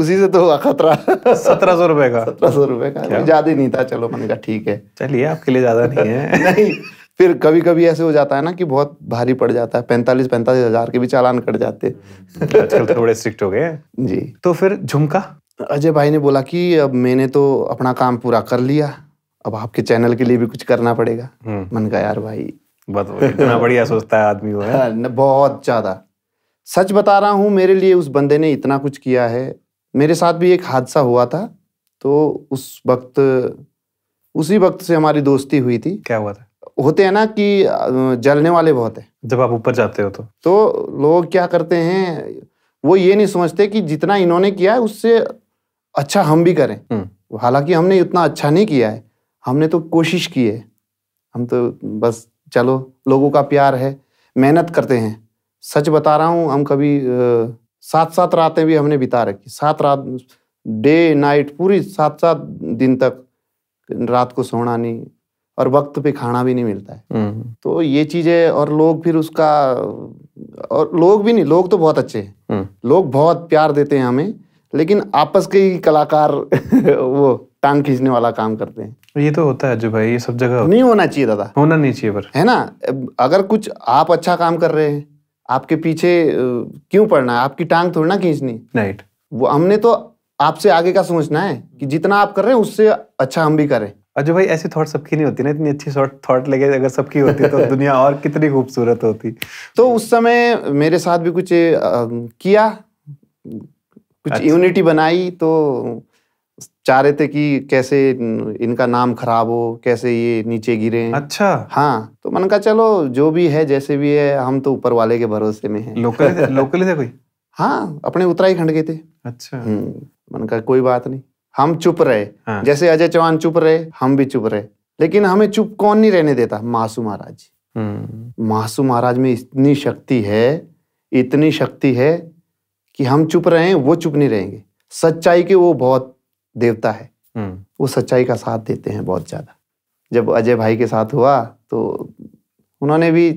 उसी से तो हुआ खतरा सत्रह सौ रुपए का सत्रह सौ रुपए का ज्यादा नहीं था चलो मैंने कहा ठीक है चलिए आपके लिए ज्यादा नहीं है नहीं फिर कभी कभी ऐसे हो जाता है ना कि बहुत भारी पड़ जाता है पैंतालीस पैंतालीस हजार के भी चालान कट जाते हैं तो बड़े स्ट्रिक्ट हो गए जी तो फिर झुमका अजय भाई ने बोला कि अब मैंने तो अपना काम पूरा कर लिया अब आपके चैनल के लिए भी कुछ करना पड़ेगा हम्म। मन का यार भाई इतना बढ़िया सोचता है आदमी वो है हाँ, बहुत ज्यादा सच बता रहा हूँ मेरे लिए उस बंदे ने इतना कुछ किया है मेरे साथ भी एक हादसा हुआ था तो उस वक्त उसी वक्त से हमारी दोस्ती हुई थी क्या हुआ था होते हैं ना कि जलने वाले बहुत है जब आप ऊपर जाते हो तो तो लोग क्या करते हैं वो ये नहीं सोचते कि जितना इन्होंने किया है उससे अच्छा हम भी करें हम्म। हालांकि हमने इतना अच्छा नहीं किया है हमने तो कोशिश की है हम तो बस चलो लोगों का प्यार है मेहनत करते हैं सच बता रहा हूँ हम कभी सात सात रातें भी हमने बिता रखी सात रात डे नाइट पूरी सात सात दिन तक रात को सोना नहीं और वक्त पे खाना भी नहीं मिलता है हम्म। तो ये चीजें और लोग फिर उसका और लोग भी नहीं लोग तो बहुत अच्छे हैं हम्म। लोग बहुत प्यार देते हैं हमें लेकिन आपस के ही कलाकार वो टांग खींचने वाला काम करते हैं ये तो होता है अजू भाई ये सब जगह नहीं होना चाहिए दादा होना नहीं चाहिए पर है ना अगर कुछ आप अच्छा काम कर रहे हैं आपके पीछे क्यों पड़ना है आपकी टांग थोड़ी ना खींचनी राइट वो हमने तो आपसे आगे का सोचना है कि जितना आप कर रहे हैं उससे अच्छा हम भी करें अजू भाई ऐसी थॉट सबकी नहीं होती ना इतनी अच्छी थॉट लगे अगर सबकी होती तो दुनिया और कितनी खूबसूरत होती तो उस समय मेरे साथ भी कुछ किया कुछ अच्छा। यूनिटी बनाई तो चाह रहे थे कि कैसे इनका नाम खराब हो कैसे ये नीचे गिरे अच्छा हाँ तो मन का चलो जो भी है जैसे भी है हम तो ऊपर वाले के भरोसे में हैं लोकल लोकल थे कोई हाँ अपने उत्तराखंड के थे अच्छा मन हम्म, का कोई बात नहीं हम चुप रहे हाँ। जैसे अजय चौहान चुप रहे हम भी चुप रहे लेकिन हमें चुप कौन नहीं रहने देता मासू महाराज हम्म। मासू महाराज में इतनी शक्ति है इतनी शक्ति है कि हम चुप रहे हैं वो चुप नहीं रहेंगे सच्चाई के वो बहुत देवता है हम्म। वो सच्चाई का साथ देते हैं बहुत ज़्यादा जब अजय भाई के साथ हुआ तो उन्होंने भी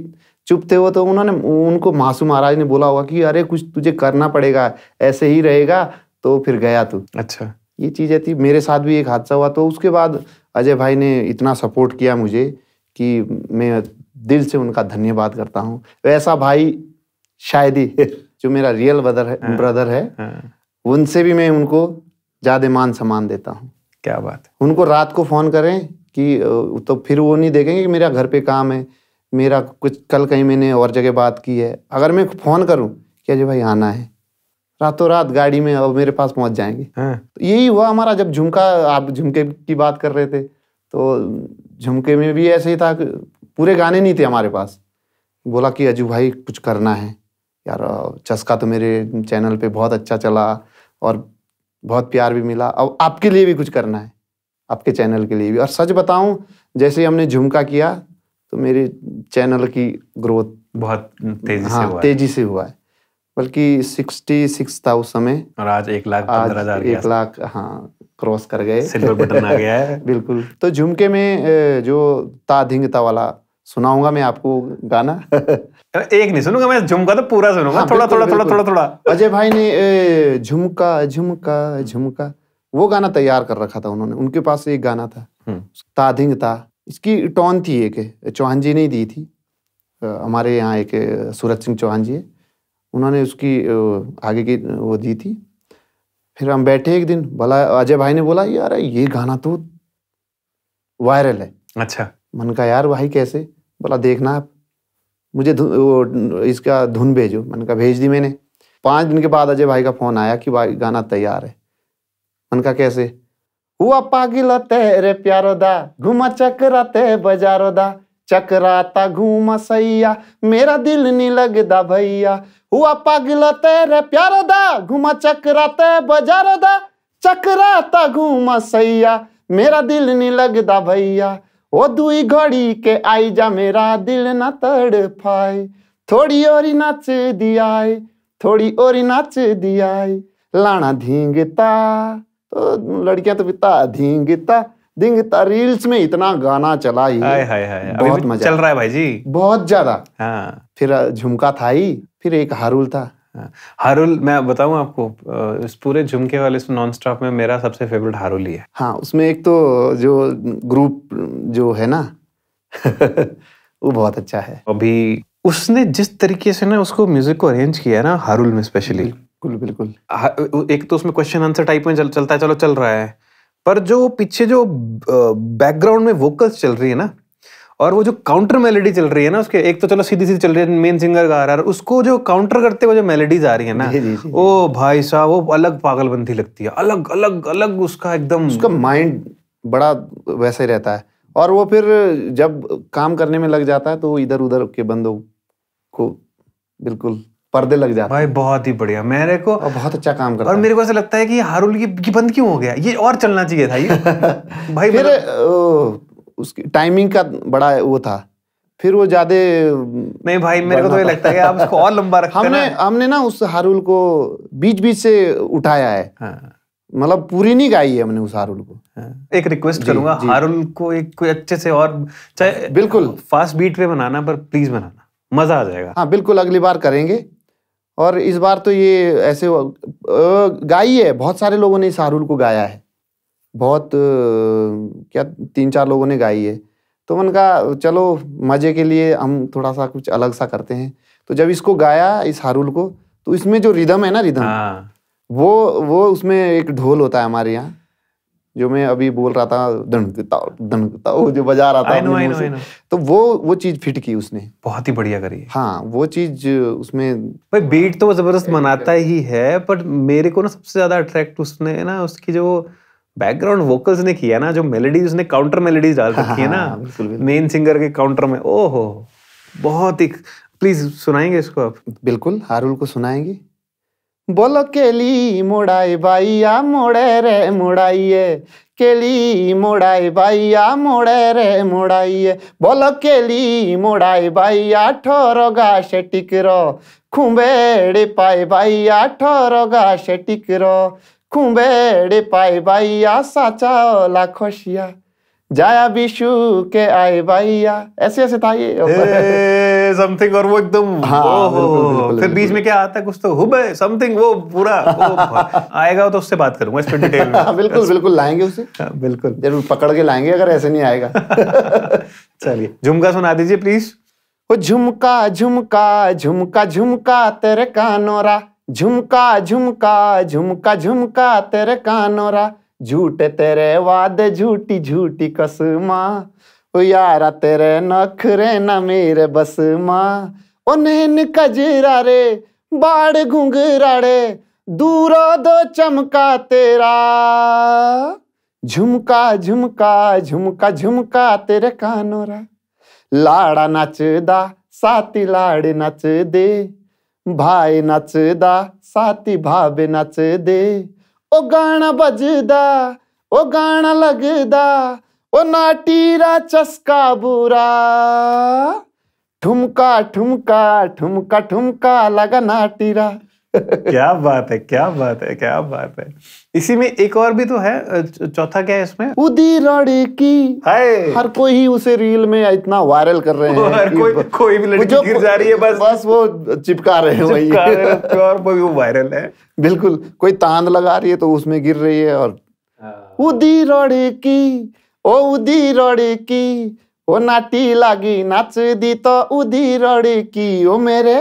चुप थे वो तो उन्होंने उनको मासूम महाराज ने बोला होगा कि अरे कुछ तुझे करना पड़ेगा ऐसे ही रहेगा तो फिर गया तू अच्छा ये है थी मेरे साथ भी एक हादसा हुआ तो उसके बाद अजय भाई ने इतना सपोर्ट किया मुझे कि मैं दिल से उनका धन्यवाद करता हूँ वैसा भाई शायद ही जो मेरा रियल ब्रदर है ब्रदर हाँ, है हाँ। उनसे भी मैं उनको ज़्यादा मान सम्मान देता हूँ क्या बात है उनको रात को फ़ोन करें कि तो फिर वो नहीं देखेंगे कि मेरा घर पे काम है मेरा कुछ कल कहीं मैंने और जगह बात की है अगर मैं फ़ोन करूँ कि अजय भाई आना है रातों रात गाड़ी में अब मेरे पास पहुंच जाएंगे हाँ। तो यही हुआ हमारा जब झुमका आप झुमके की बात कर रहे थे तो झुमके में भी ऐसे ही था पूरे गाने नहीं थे हमारे पास बोला कि अजू भाई कुछ करना है यार चस्का तो मेरे चैनल पे बहुत अच्छा चला और बहुत प्यार भी मिला अब आपके लिए भी कुछ करना है आपके चैनल के लिए भी और सच बताऊं जैसे हमने झुमका किया तो मेरे चैनल की ग्रोथ बहुत तेजी हाँ, से हुआ तेजी से हुआ है बल्कि सिक्सटी सिक्स था उस समय और आज एक लाख आज एक लाख हाँ क्रॉस कर गए सिल्वर बटन आ गया है बिल्कुल तो झुमके में जो ता वाला सुनाऊंगा मैं आपको गाना एक नहीं सुनूंगा मैं झुमका तो पूरा सुनूंगा हाँ, थोड़ा, थोड़ा, थोड़ा थोड़ा थोड़ा थोड़ा अजय भाई ने झुमका झुमका झुमका वो गाना तैयार कर रखा था उन्होंने उनके पास एक गाना था हम्म। ताधिंग था इसकी टोन थी एक चौहान जी ने दी थी हमारे यहाँ एक सूरज सिंह चौहान जी है उन्होंने उसकी आगे की वो दी थी फिर हम बैठे एक दिन भला अजय भाई ने बोला यार ये गाना तो वायरल है अच्छा मन का यार भाई कैसे बोला देखना आप मुझे वो इसका धुन भेजो मन का भेज दी मैंने पाँच दिन के बाद अजय भाई का फ़ोन आया कि भाई गाना तैयार है मन का कैसे हुआ पागिल तेरे प्यारो दा घुमा चकराते बजारो दा चकराता घूमा सैया मेरा दिल नहीं लगदा भैया हुआ पागल तेरे प्यारो दा घुमा चकराते बजारो दा चकराता घूमा सैया मेरा दिल नहीं लगदा भैया ओ दुई घड़ी के आई जा मेरा दिल ना तड़फाए थोड़ी और नाच दिया थोड़ी और नाच दिया लाना धींगता तो लड़कियां तो पिता धींगता धींगता रील्स में इतना गाना चला ही हाय हाय हाय बहुत मजा चल रहा है भाई जी बहुत ज्यादा हाँ। फिर झुमका था ही फिर एक हारूल था हाँ। हारुल मैं बताऊं आपको इस पूरे झुमके वाले इस नॉन स्टॉप में मेरा सबसे फेवरेट हारुल ही है हाँ उसमें एक तो जो ग्रुप जो है ना वो बहुत अच्छा है अभी उसने जिस तरीके से ना उसको म्यूजिक को अरेंज किया है ना हारुल में स्पेशली बिल्कुल बिल्कुल एक तो उसमें क्वेश्चन आंसर टाइप में चल, चलता है चलो चल रहा है पर जो पीछे जो बैकग्राउंड में वोकल्स चल रही है ना और वो जो काउंटर मेलेडी चल रही है ना उसके एक तो चलो सीधी सीधी चल रही है मेन सिंगर गा रहा है उसको जो काउंटर करते हुए जो मेलेडीज आ रही है ना ओ भाई साहब वो अलग पागलबंदी लगती है अलग अलग अलग उसका एकदम उसका माइंड बड़ा वैसे ही रहता है और वो फिर जब काम करने में लग जाता है तो इधर उधर के बंदों को बिल्कुल पर्दे लग जाते भाई बहुत ही बढ़िया मेरे को और बहुत अच्छा काम करता और मेरे को ऐसा लगता है कि हारुल की, बंद क्यों हो गया ये और चलना चाहिए था ये भाई फिर मतलब... उसकी टाइमिंग का बड़ा वो था फिर वो ज्यादा नहीं भाई मेरे को तो ये लगता है आप इसको और लंबा रखते हमने हमने ना उस हारुल को बीच बीच से उठाया है हाँ। मतलब पूरी नहीं गाई है हमने उस हारूल को हाँ। एक रिक्वेस्ट करूंगा हारूल हारुल को एक कोई अच्छे से और चाहे बिल्कुल फास्ट बीट पे बनाना पर प्लीज बनाना मजा आ जाएगा हाँ बिल्कुल अगली बार करेंगे और इस बार तो ये ऐसे गाई है बहुत सारे लोगों ने इस हारुल को गाया है बहुत क्या तीन चार लोगों ने गाई है तो मन का चलो मज़े के लिए हम थोड़ा सा कुछ अलग सा करते हैं तो जब इसको गाया इस हारूल को तो इसमें जो रिदम है ना रिदम हाँ। वो वो उसमें एक ढोल होता है हमारे यहाँ जो मैं अभी बोल रहा था दणकता दणकता वो जो बजा रहा था I know, I know, I know. तो वो वो चीज फिट की उसने बहुत ही बढ़िया करी हाँ वो चीज उसमें भाई बीट तो जबरदस्त मनाता ही है पर मेरे को ना सबसे ज्यादा अट्रैक्ट उसने ना उसकी जो बैकग्राउंड वोकल्स ने किया ना जो मेलेडीज उसने काउंटर मेलेडीज डाल रखी है ना मेन हाँ, सिंगर के काउंटर में ओहो बहुत ही प्लीज सुनाएंगे इसको आप बिल्कुल हारुल को सुनाएंगे बोलो केली मोड़ाई बाइया मोड़े रे मोड़ाइए केली मोड़ाई बाइया मोड़े रे मोड़ाइए बोलो केली मोड़ाई बाइया ठोर गाशे टिकर खुंबेड़ी पाई बाइया ठोर गाशे टिकरो कुंबेड़े पाई बाइया साचा ओला खोशिया जाया विशु के आए बाइया ऐसे ऐसे था ये समथिंग और वो एकदम हाँ, फिर बीच में क्या आता है कुछ तो हुबे समथिंग वो पूरा आएगा तो उससे बात करूंगा इस पे डिटेल में बिल्कुल बिल्कुल लाएंगे उसे हाँ, बिल्कुल जरूर पकड़ के लाएंगे अगर ऐसे नहीं आएगा चलिए झुमका सुना दीजिए प्लीज झुमका झुमका झुमका झुमका तेरे कानोरा झुमका झुमका झुमका झुमका तेरे कानोरा झूठे तेरे वादे झूठी झूठी कसमा ओ यारा तेरे नखरे ना मेरे बस माँ ओ नैन कजरा रे बाड़ घुंघरा रे दूरो दो चमका तेरा झुमका झुमका झुमका झुमका तेरे कानोरा लाड़ा नचदा साथी लाड़ नच दे भाई नचदा साथी भावे नचदे ओ गाना बजदा ओ गाना लगदा ओ नाटीरा चस्का बुरा ठुमका ठुमका ठुमका ठुमका लगा नाटीरा क्या बात है क्या बात है क्या बात है इसी में एक और भी तो है चौथा क्या है इसमें उदी राड़े की हाय हर कोई ही उसे रील में इतना वायरल कर रहे हैं हर कोई कोई भी लड़की गिर जा रही है बस बस वो चिपका रहे हैं वही और वो वायरल है बिल्कुल कोई तांद लगा रही है तो उसमें गिर रही है और हाँ। उदी राड़े की ओ उदी राड़े की ओ नाटी लागी नाच दी तो उदी राड़े की ओ मेरे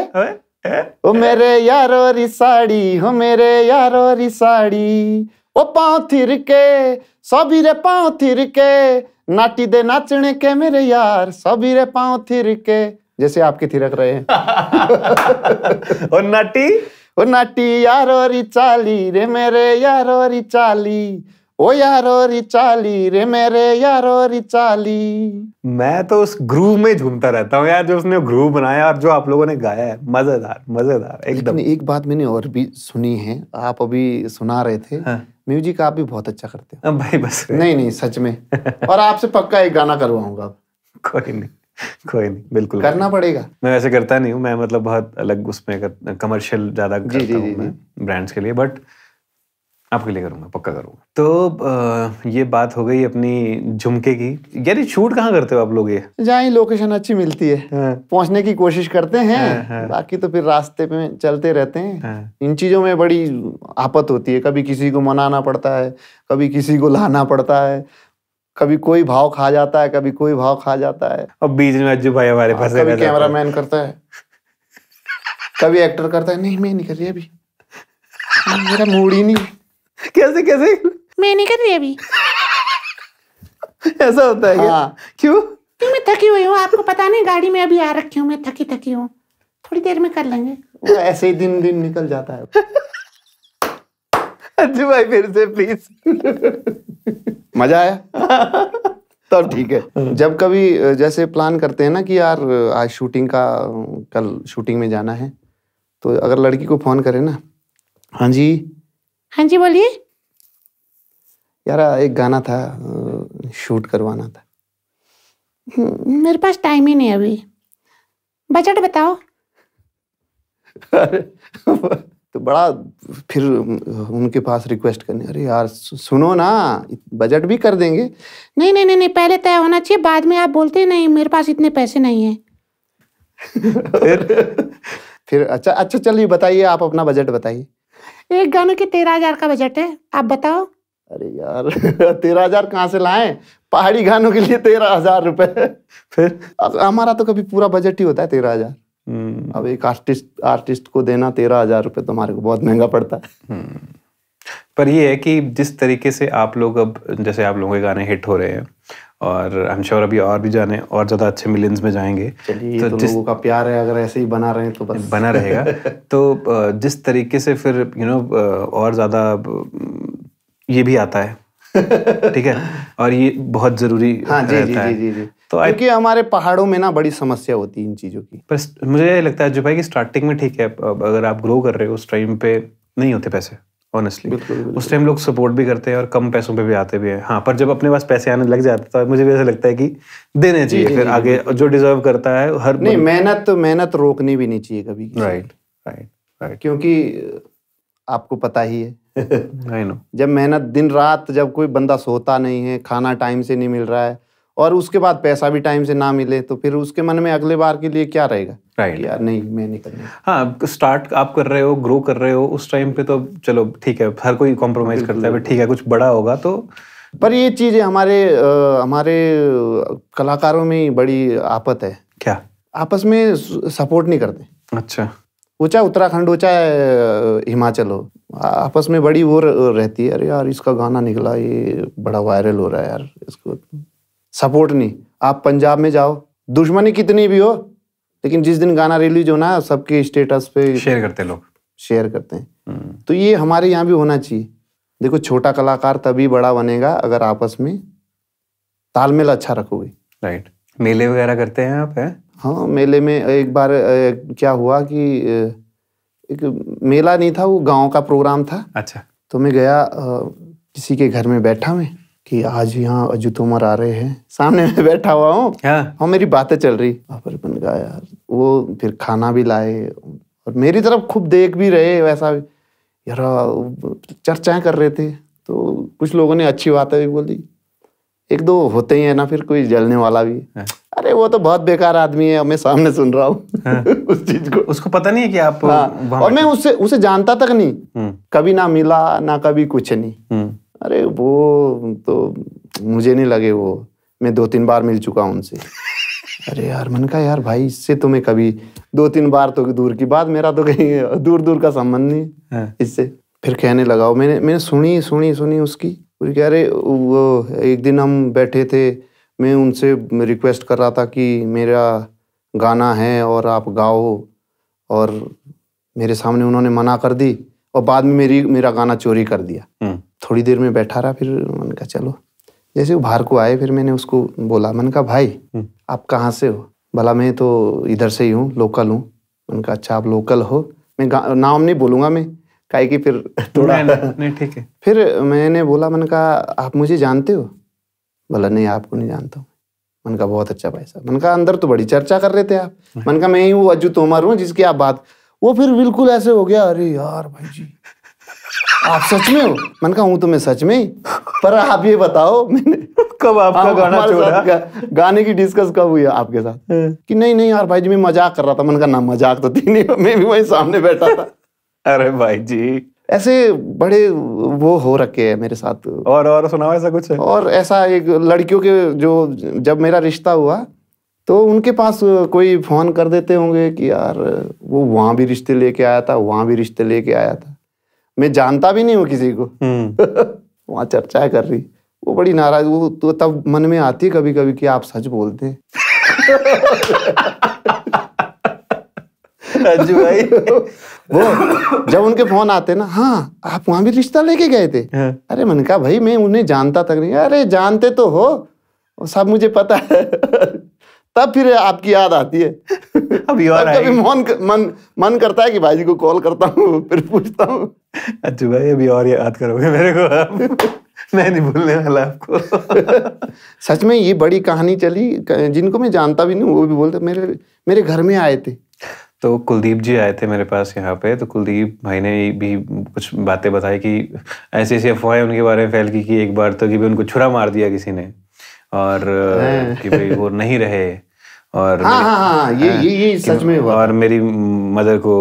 ओ मेरे यारो री साड़ी हो मेरे यारो री साड़ी ओ पाँव थिर के सभी रे पाँव थिर के नाटी दे नाचने के मेरे यार सभी रे पाँव थिर के जैसे आपके थिरक रहे हैं ओ नाटी ओ नाटी यारो री चाली रे मेरे यारो री चाली ओ यारो रिचाली रे मेरे यारो रिचाली मैं तो उस ग्रूव में झूमता रहता हूँ यार जो उसने ग्रूव बनाया और जो आप लोगों ने गाया है मजेदार मजेदार एकदम एक बात मैंने और भी सुनी है आप अभी सुना रहे थे हाँ। म्यूजिक आप भी बहुत अच्छा करते हो भाई बस नहीं नहीं सच में और आपसे पक्का एक गाना करवाऊंगा कोई नहीं कोई नहीं बिल्कुल करना पड़ेगा मैं वैसे करता नहीं हूँ मैं मतलब बहुत अलग उसमें कमर्शियल ज्यादा ब्रांड्स के लिए बट आपके लिए करूंगा पक्का करूंगा तो ये बात हो गई अपनी झुमके की यार शूट कहाँ करते हो आप लोग ये जहाँ लोकेशन अच्छी मिलती है हाँ। पहुंचने की कोशिश करते हैं हाँ, हाँ। बाकी तो फिर रास्ते पे चलते रहते हैं हाँ। इन चीज़ों में बड़ी आपत होती है कभी किसी को मनाना पड़ता है कभी किसी को लाना पड़ता है कभी कोई भाव खा जाता है कभी कोई भाव खा जाता है और बीच में अज्जू भाई हमारे हाँ, पास कैमरा मैन करता है कभी एक्टर करता है नहीं मैं नहीं कर रही अभी मेरा मूड ही नहीं कैसे कैसे मैं नहीं कर रही अभी ऐसा होता है क्या हाँ। क्यों क्यों मैं थकी हुई हूँ आपको पता नहीं गाड़ी में अभी आ रखी हूँ मैं थकी थकी हूँ थोड़ी देर में कर लेंगे ऐसे ही दिन दिन निकल जाता है अज्जू भाई फिर से प्लीज मजा आया तो ठीक है हाँ। जब कभी जैसे प्लान करते हैं ना कि यार आज शूटिंग का कल शूटिंग में जाना है तो अगर लड़की को फोन करे ना हाँ जी हाँ जी बोलिए यार एक गाना था शूट करवाना था हम्म, मेरे पास टाइम ही नहीं अभी बजट बताओ तो बड़ा फिर उनके पास रिक्वेस्ट करने अरे यार सुनो ना बजट भी कर देंगे नहीं नहीं नहीं नहीं पहले तय होना चाहिए बाद में आप बोलते नहीं मेरे पास इतने पैसे नहीं है फिर फिर अच्छा अच्छा चलिए बताइए आप अपना बजट बताइए एक गाने के तेरह हजार का बजट है आप बताओ अरे यार तेरह हजार कहाँ से लाए पहाड़ी गानों के लिए तेरह हजार रुपए फिर हमारा तो कभी पूरा बजट ही होता है तेरह हजार हम्म। अब एक आर्टिस्ट आर्टिस्ट को देना तेरह हजार रुपये तो हमारे को बहुत महंगा पड़ता है हम्म। पर ये है कि जिस तरीके से आप लोग अब जैसे आप लोगों के गाने हिट हो रहे हैं और आई एम श्योर अभी और भी जाने और ज़्यादा अच्छे मिलियंस में जाएंगे तो, तो जिस... लोगों का प्यार है अगर ऐसे ही बना रहे हैं तो बस बना रहेगा तो जिस तरीके से फिर यू you नो know, और ज़्यादा ये भी आता है ठीक है और ये बहुत जरूरी हाँ, जी, रहता जी, जी, जी, जी। तो क्योंकि हमारे पहाड़ों में ना बड़ी समस्या होती है इन चीज़ों की पर मुझे ये लगता है जो भाई कि स्टार्टिंग में ठीक है अगर आप ग्रो कर रहे हो उस टाइम पे नहीं होते पैसे ऑनेस्टली उस टाइम लोग सपोर्ट भी करते हैं और कम पैसों पे भी आते भी हैं हाँ पर जब अपने पास पैसे आने लग जाते तो मुझे भी ऐसा लगता है कि देने चाहिए फिर आगे जो डिजर्व करता है हर नहीं मेहनत मेहनत रोकनी भी नहीं चाहिए कभी राइट राइट राइट क्योंकि आपको पता ही है जब मेहनत दिन रात जब कोई बंदा सोता नहीं है खाना टाइम से नहीं मिल रहा है और उसके बाद पैसा भी टाइम से ना मिले तो फिर उसके मन में अगले बार के लिए क्या रहेगा राइट यार नहीं मैं नहीं करना हाँ स्टार्ट आप कर रहे हो ग्रो कर रहे हो उस टाइम पे तो चलो ठीक है हर कोई कॉम्प्रोमाइज करता है ठीक है कुछ बड़ा होगा तो पर ये चीज हमारे आ, हमारे कलाकारों में बड़ी आपत है क्या आपस में सपोर्ट नहीं करते अच्छा वो चाहे उत्तराखंड हो चाहे हिमाचल हो आपस में बड़ी वो रहती है अरे यार इसका गाना निकला ये बड़ा वायरल हो रहा है यार इसको सपोर्ट नहीं आप पंजाब में जाओ दुश्मनी कितनी भी हो लेकिन जिस दिन गाना रिलीज होना सबके स्टेटस पे शेयर करते लोग शेयर करते हैं हम्म। तो ये हमारे यहाँ भी होना चाहिए देखो छोटा कलाकार तभी बड़ा बनेगा अगर आपस में तालमेल अच्छा रखोगे राइट मेले वगैरह करते हैं आप है हाँ मेले में एक बार क्या हुआ कि एक मेला नहीं था वो गांव का प्रोग्राम था अच्छा तो मैं गया किसी के घर में बैठा मैं कि आज यहाँ अजू तोमर आ रहे हैं सामने में बैठा हुआ हूँ हाँ मेरी बातें चल रही पर बन गया यार वो फिर खाना भी लाए और मेरी तरफ खूब देख भी रहे वैसा भी यार चर्चाएं कर रहे थे तो कुछ लोगों ने अच्छी बातें भी बोली एक दो होते ही है ना फिर कोई जलने वाला भी हाँ। अरे वो तो बहुत बेकार आदमी है मैं सामने सुन रहा हूँ हाँ। उस चीज को उसको पता नहीं है कि आप हाँ। और मैं उससे उसे जानता तक नहीं हम्म। कभी ना मिला ना कभी कुछ नहीं हम्म। अरे वो तो मुझे नहीं लगे वो मैं दो तीन बार मिल चुका हूँ उनसे अरे यार मन का यार भाई इससे तो मैं कभी दो तीन बार तो दूर की बात मेरा तो कहीं दूर दूर का संबंध नहीं हाँ। इससे फिर कहने लगा मैंने मैंने सुनी सुनी सुनी उसकी अरे वो एक दिन हम बैठे थे मैं उनसे रिक्वेस्ट कर रहा था कि मेरा गाना है और आप गाओ और मेरे सामने उन्होंने मना कर दी और बाद में मेरी मेरा गाना चोरी कर दिया हम्म। थोड़ी देर में बैठा रहा फिर मैंने कहा चलो जैसे वो बाहर को आए फिर मैंने उसको बोला मैंने कहा भाई हम्म। आप कहाँ से हो भला मैं तो इधर से ही हूँ लोकल हूँ मैंने कहा अच्छा आप लोकल हो मैं नाम नहीं बोलूँगा मैं कहे कि फिर थोड़ा नहीं ठीक है फिर मैंने बोला मैंने कहा आप मुझे जानते हो बोला नहीं आपको नहीं जानता हूँ मन का बहुत अच्छा भाई साहब मन का अंदर तो बड़ी चर्चा कर रहे थे आप मन का मैं ही वो अज्जू तोमर हूँ जिसकी आप बात वो फिर बिल्कुल ऐसे हो गया अरे यार भाई जी आप सच में हो मन का हूँ तो मैं सच में पर आप ये बताओ मैंने कब आपका हाँ, गाना छोड़ा गाने की डिस्कस कब हुई आपके साथ हाँ। कि नहीं नहीं यार भाई जी मैं मजाक कर रहा था मन का ना मजाक तो थी नहीं मैं भी वही सामने बैठा था अरे भाई जी ऐसे बड़े वो हो रखे हैं मेरे साथ और और सुनाओ ऐसा कुछ है और ऐसा एक लड़कियों के जो जब मेरा रिश्ता हुआ तो उनके पास कोई फोन कर देते होंगे कि यार वो वहां भी रिश्ते लेके आया था वहां भी रिश्ते लेके आया था मैं जानता भी नहीं हूँ किसी को हम्म। वहां चर्चा कर रही वो बड़ी नाराज वो तो तब मन में आती है कभी कभी कि आप सच बोलते हैं हाँ भाई वो जब उनके फोन आते ना हाँ आप वहां भी रिश्ता लेके गए थे हाँ। अरे मैंने कहा भाई मैं उन्हें जानता तक नहीं अरे जानते तो हो सब मुझे पता है तब फिर आपकी याद आती है अभी और कभी मन मन मन करता है कि भाई जी को कॉल करता हूँ फिर पूछता हूँ अच्छा भाई अभी और याद करोगे मेरे को मैं नहीं भूलने वाला आपको सच में ये बड़ी कहानी चली जिनको मैं जानता भी नहीं वो भी बोलते मेरे मेरे घर में आए थे तो कुलदीप जी आए थे मेरे पास यहाँ पे तो कुलदीप भाई ने भी कुछ बातें बताई कि ऐसी ऐसी अफवाहें उनके बारे में फैल की कि एक बार तो कि भी उनको छुरा मार दिया किसी ने और हाँ। कि भाई वो नहीं रहे और हाँ, हाँ, हाँ, हाँ, ये हाँ, ये ये सच में हुआ और मेरी मदर को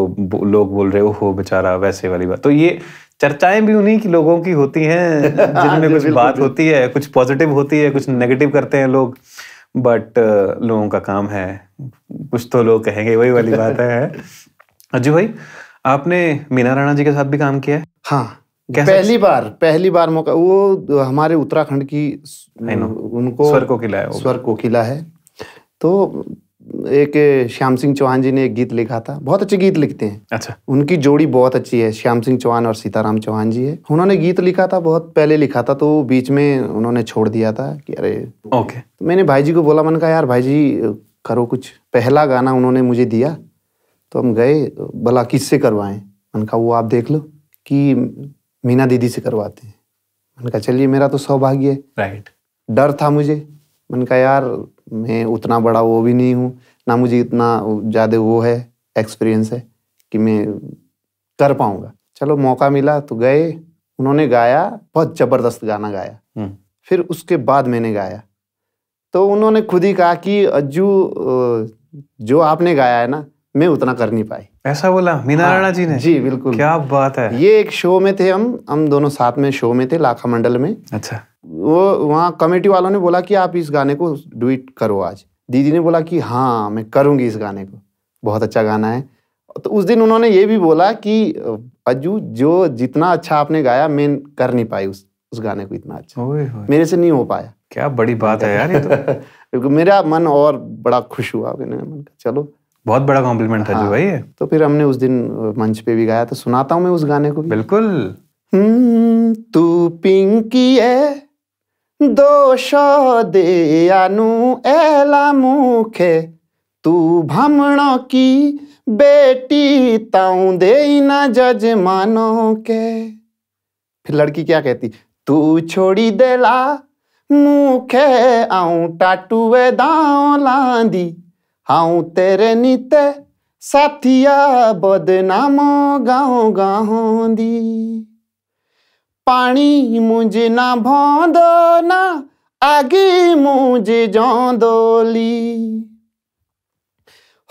लोग बोल रहे हो बेचारा वैसे वाली बात तो ये चर्चाएं भी उन्हीं की लोगों की होती हैं जिनमें कुछ बात होती है कुछ पॉजिटिव होती है कुछ नेगेटिव करते हैं लोग बट uh, लोगों का काम है कुछ तो लोग कहेंगे वही वाली बात है अजय भाई आपने मीना राणा जी के साथ भी काम किया है हाँ पहली बार पहली बार मौका वो हमारे उत्तराखंड की उनको स्वर कोकिला है स्वर कोकिला है तो एक श्याम सिंह चौहान जी ने एक गीत लिखा था बहुत अच्छे गीत लिखते हैं अच्छा उनकी जोड़ी बहुत अच्छी है श्याम सिंह चौहान और सीताराम चौहान जी है उन्होंने गीत लिखा था बहुत पहले लिखा था तो बीच में उन्होंने छोड़ दिया था कि अरे ओके तो मैंने भाई जी को बोला मन का यार भाई जी करो कुछ पहला गाना उन्होंने मुझे दिया तो हम गए भला किससे करवाएं मन का वो आप देख लो कि मीना दीदी से करवाते हैं मन का चलिए मेरा तो सौभाग्य है राइट डर था मुझे मन का यार मैं उतना बड़ा वो भी नहीं हूँ ना मुझे इतना ज़्यादा वो है एक्सपीरियंस है कि मैं कर पाऊंगा चलो मौका मिला तो गए उन्होंने गाया बहुत ज़बरदस्त गाना गाया हम्म। फिर उसके बाद मैंने गाया तो उन्होंने खुद ही कहा कि अज्जू जो आपने गाया है ना मैं उतना कर नहीं पाई ऐसा बोला मीना हाँ, राणा जी ने जी बिल्कुल क्या बात है ये एक शो में थे हम हम दोनों साथ में शो में थे लाखा मंडल में अच्छा वो वहाँ कमेटी वालों ने बोला कि आप इस गाने को डुइट करो आज दीदी ने बोला कि हाँ मैं करूँगी इस गाने को बहुत अच्छा गाना है तो उस दिन उन्होंने ये भी बोला कि अज्जू जो जितना अच्छा आपने गाया मैं कर नहीं पाई उस उस गाने को इतना अच्छा ओए, ओए। मेरे से नहीं हो पाया क्या बड़ी बात है यार ये तो मेरा मन और बड़ा खुश हुआ मन का चलो बहुत बड़ा कॉम्प्लीमेंट था हाँ, जो भाई है तो फिर हमने उस दिन मंच पे भी गाया तो सुनाता हूँ मैं उस गाने को भी बिल्कुल हम्म, तू पिंकी है दोष दे आनु एला मुखे तू भमणो की बेटी ताऊ दे ना जज मानो के फिर लड़की क्या कहती तू छोड़ी देला मुखे आऊं वे दाओ लांदी हाँ तेरे नीते साथिया बदनाम गाँव गाँव दी पानी मुझ ना भोंदो ना आगे मुझ जोंदोली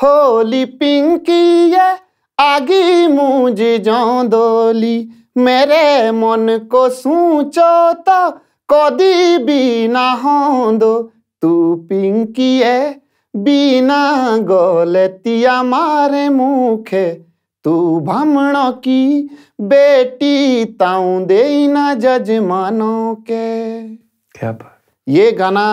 होली पिंकी ये आगे मुझ जोंदोली मेरे मन को सूचो तो कदी भी ना होंदो तू पिंकी है बिना गोलतिया मारे मुखे तू भ्रमण की बेटी ताऊ दे ना जजमानों के क्या ये गाना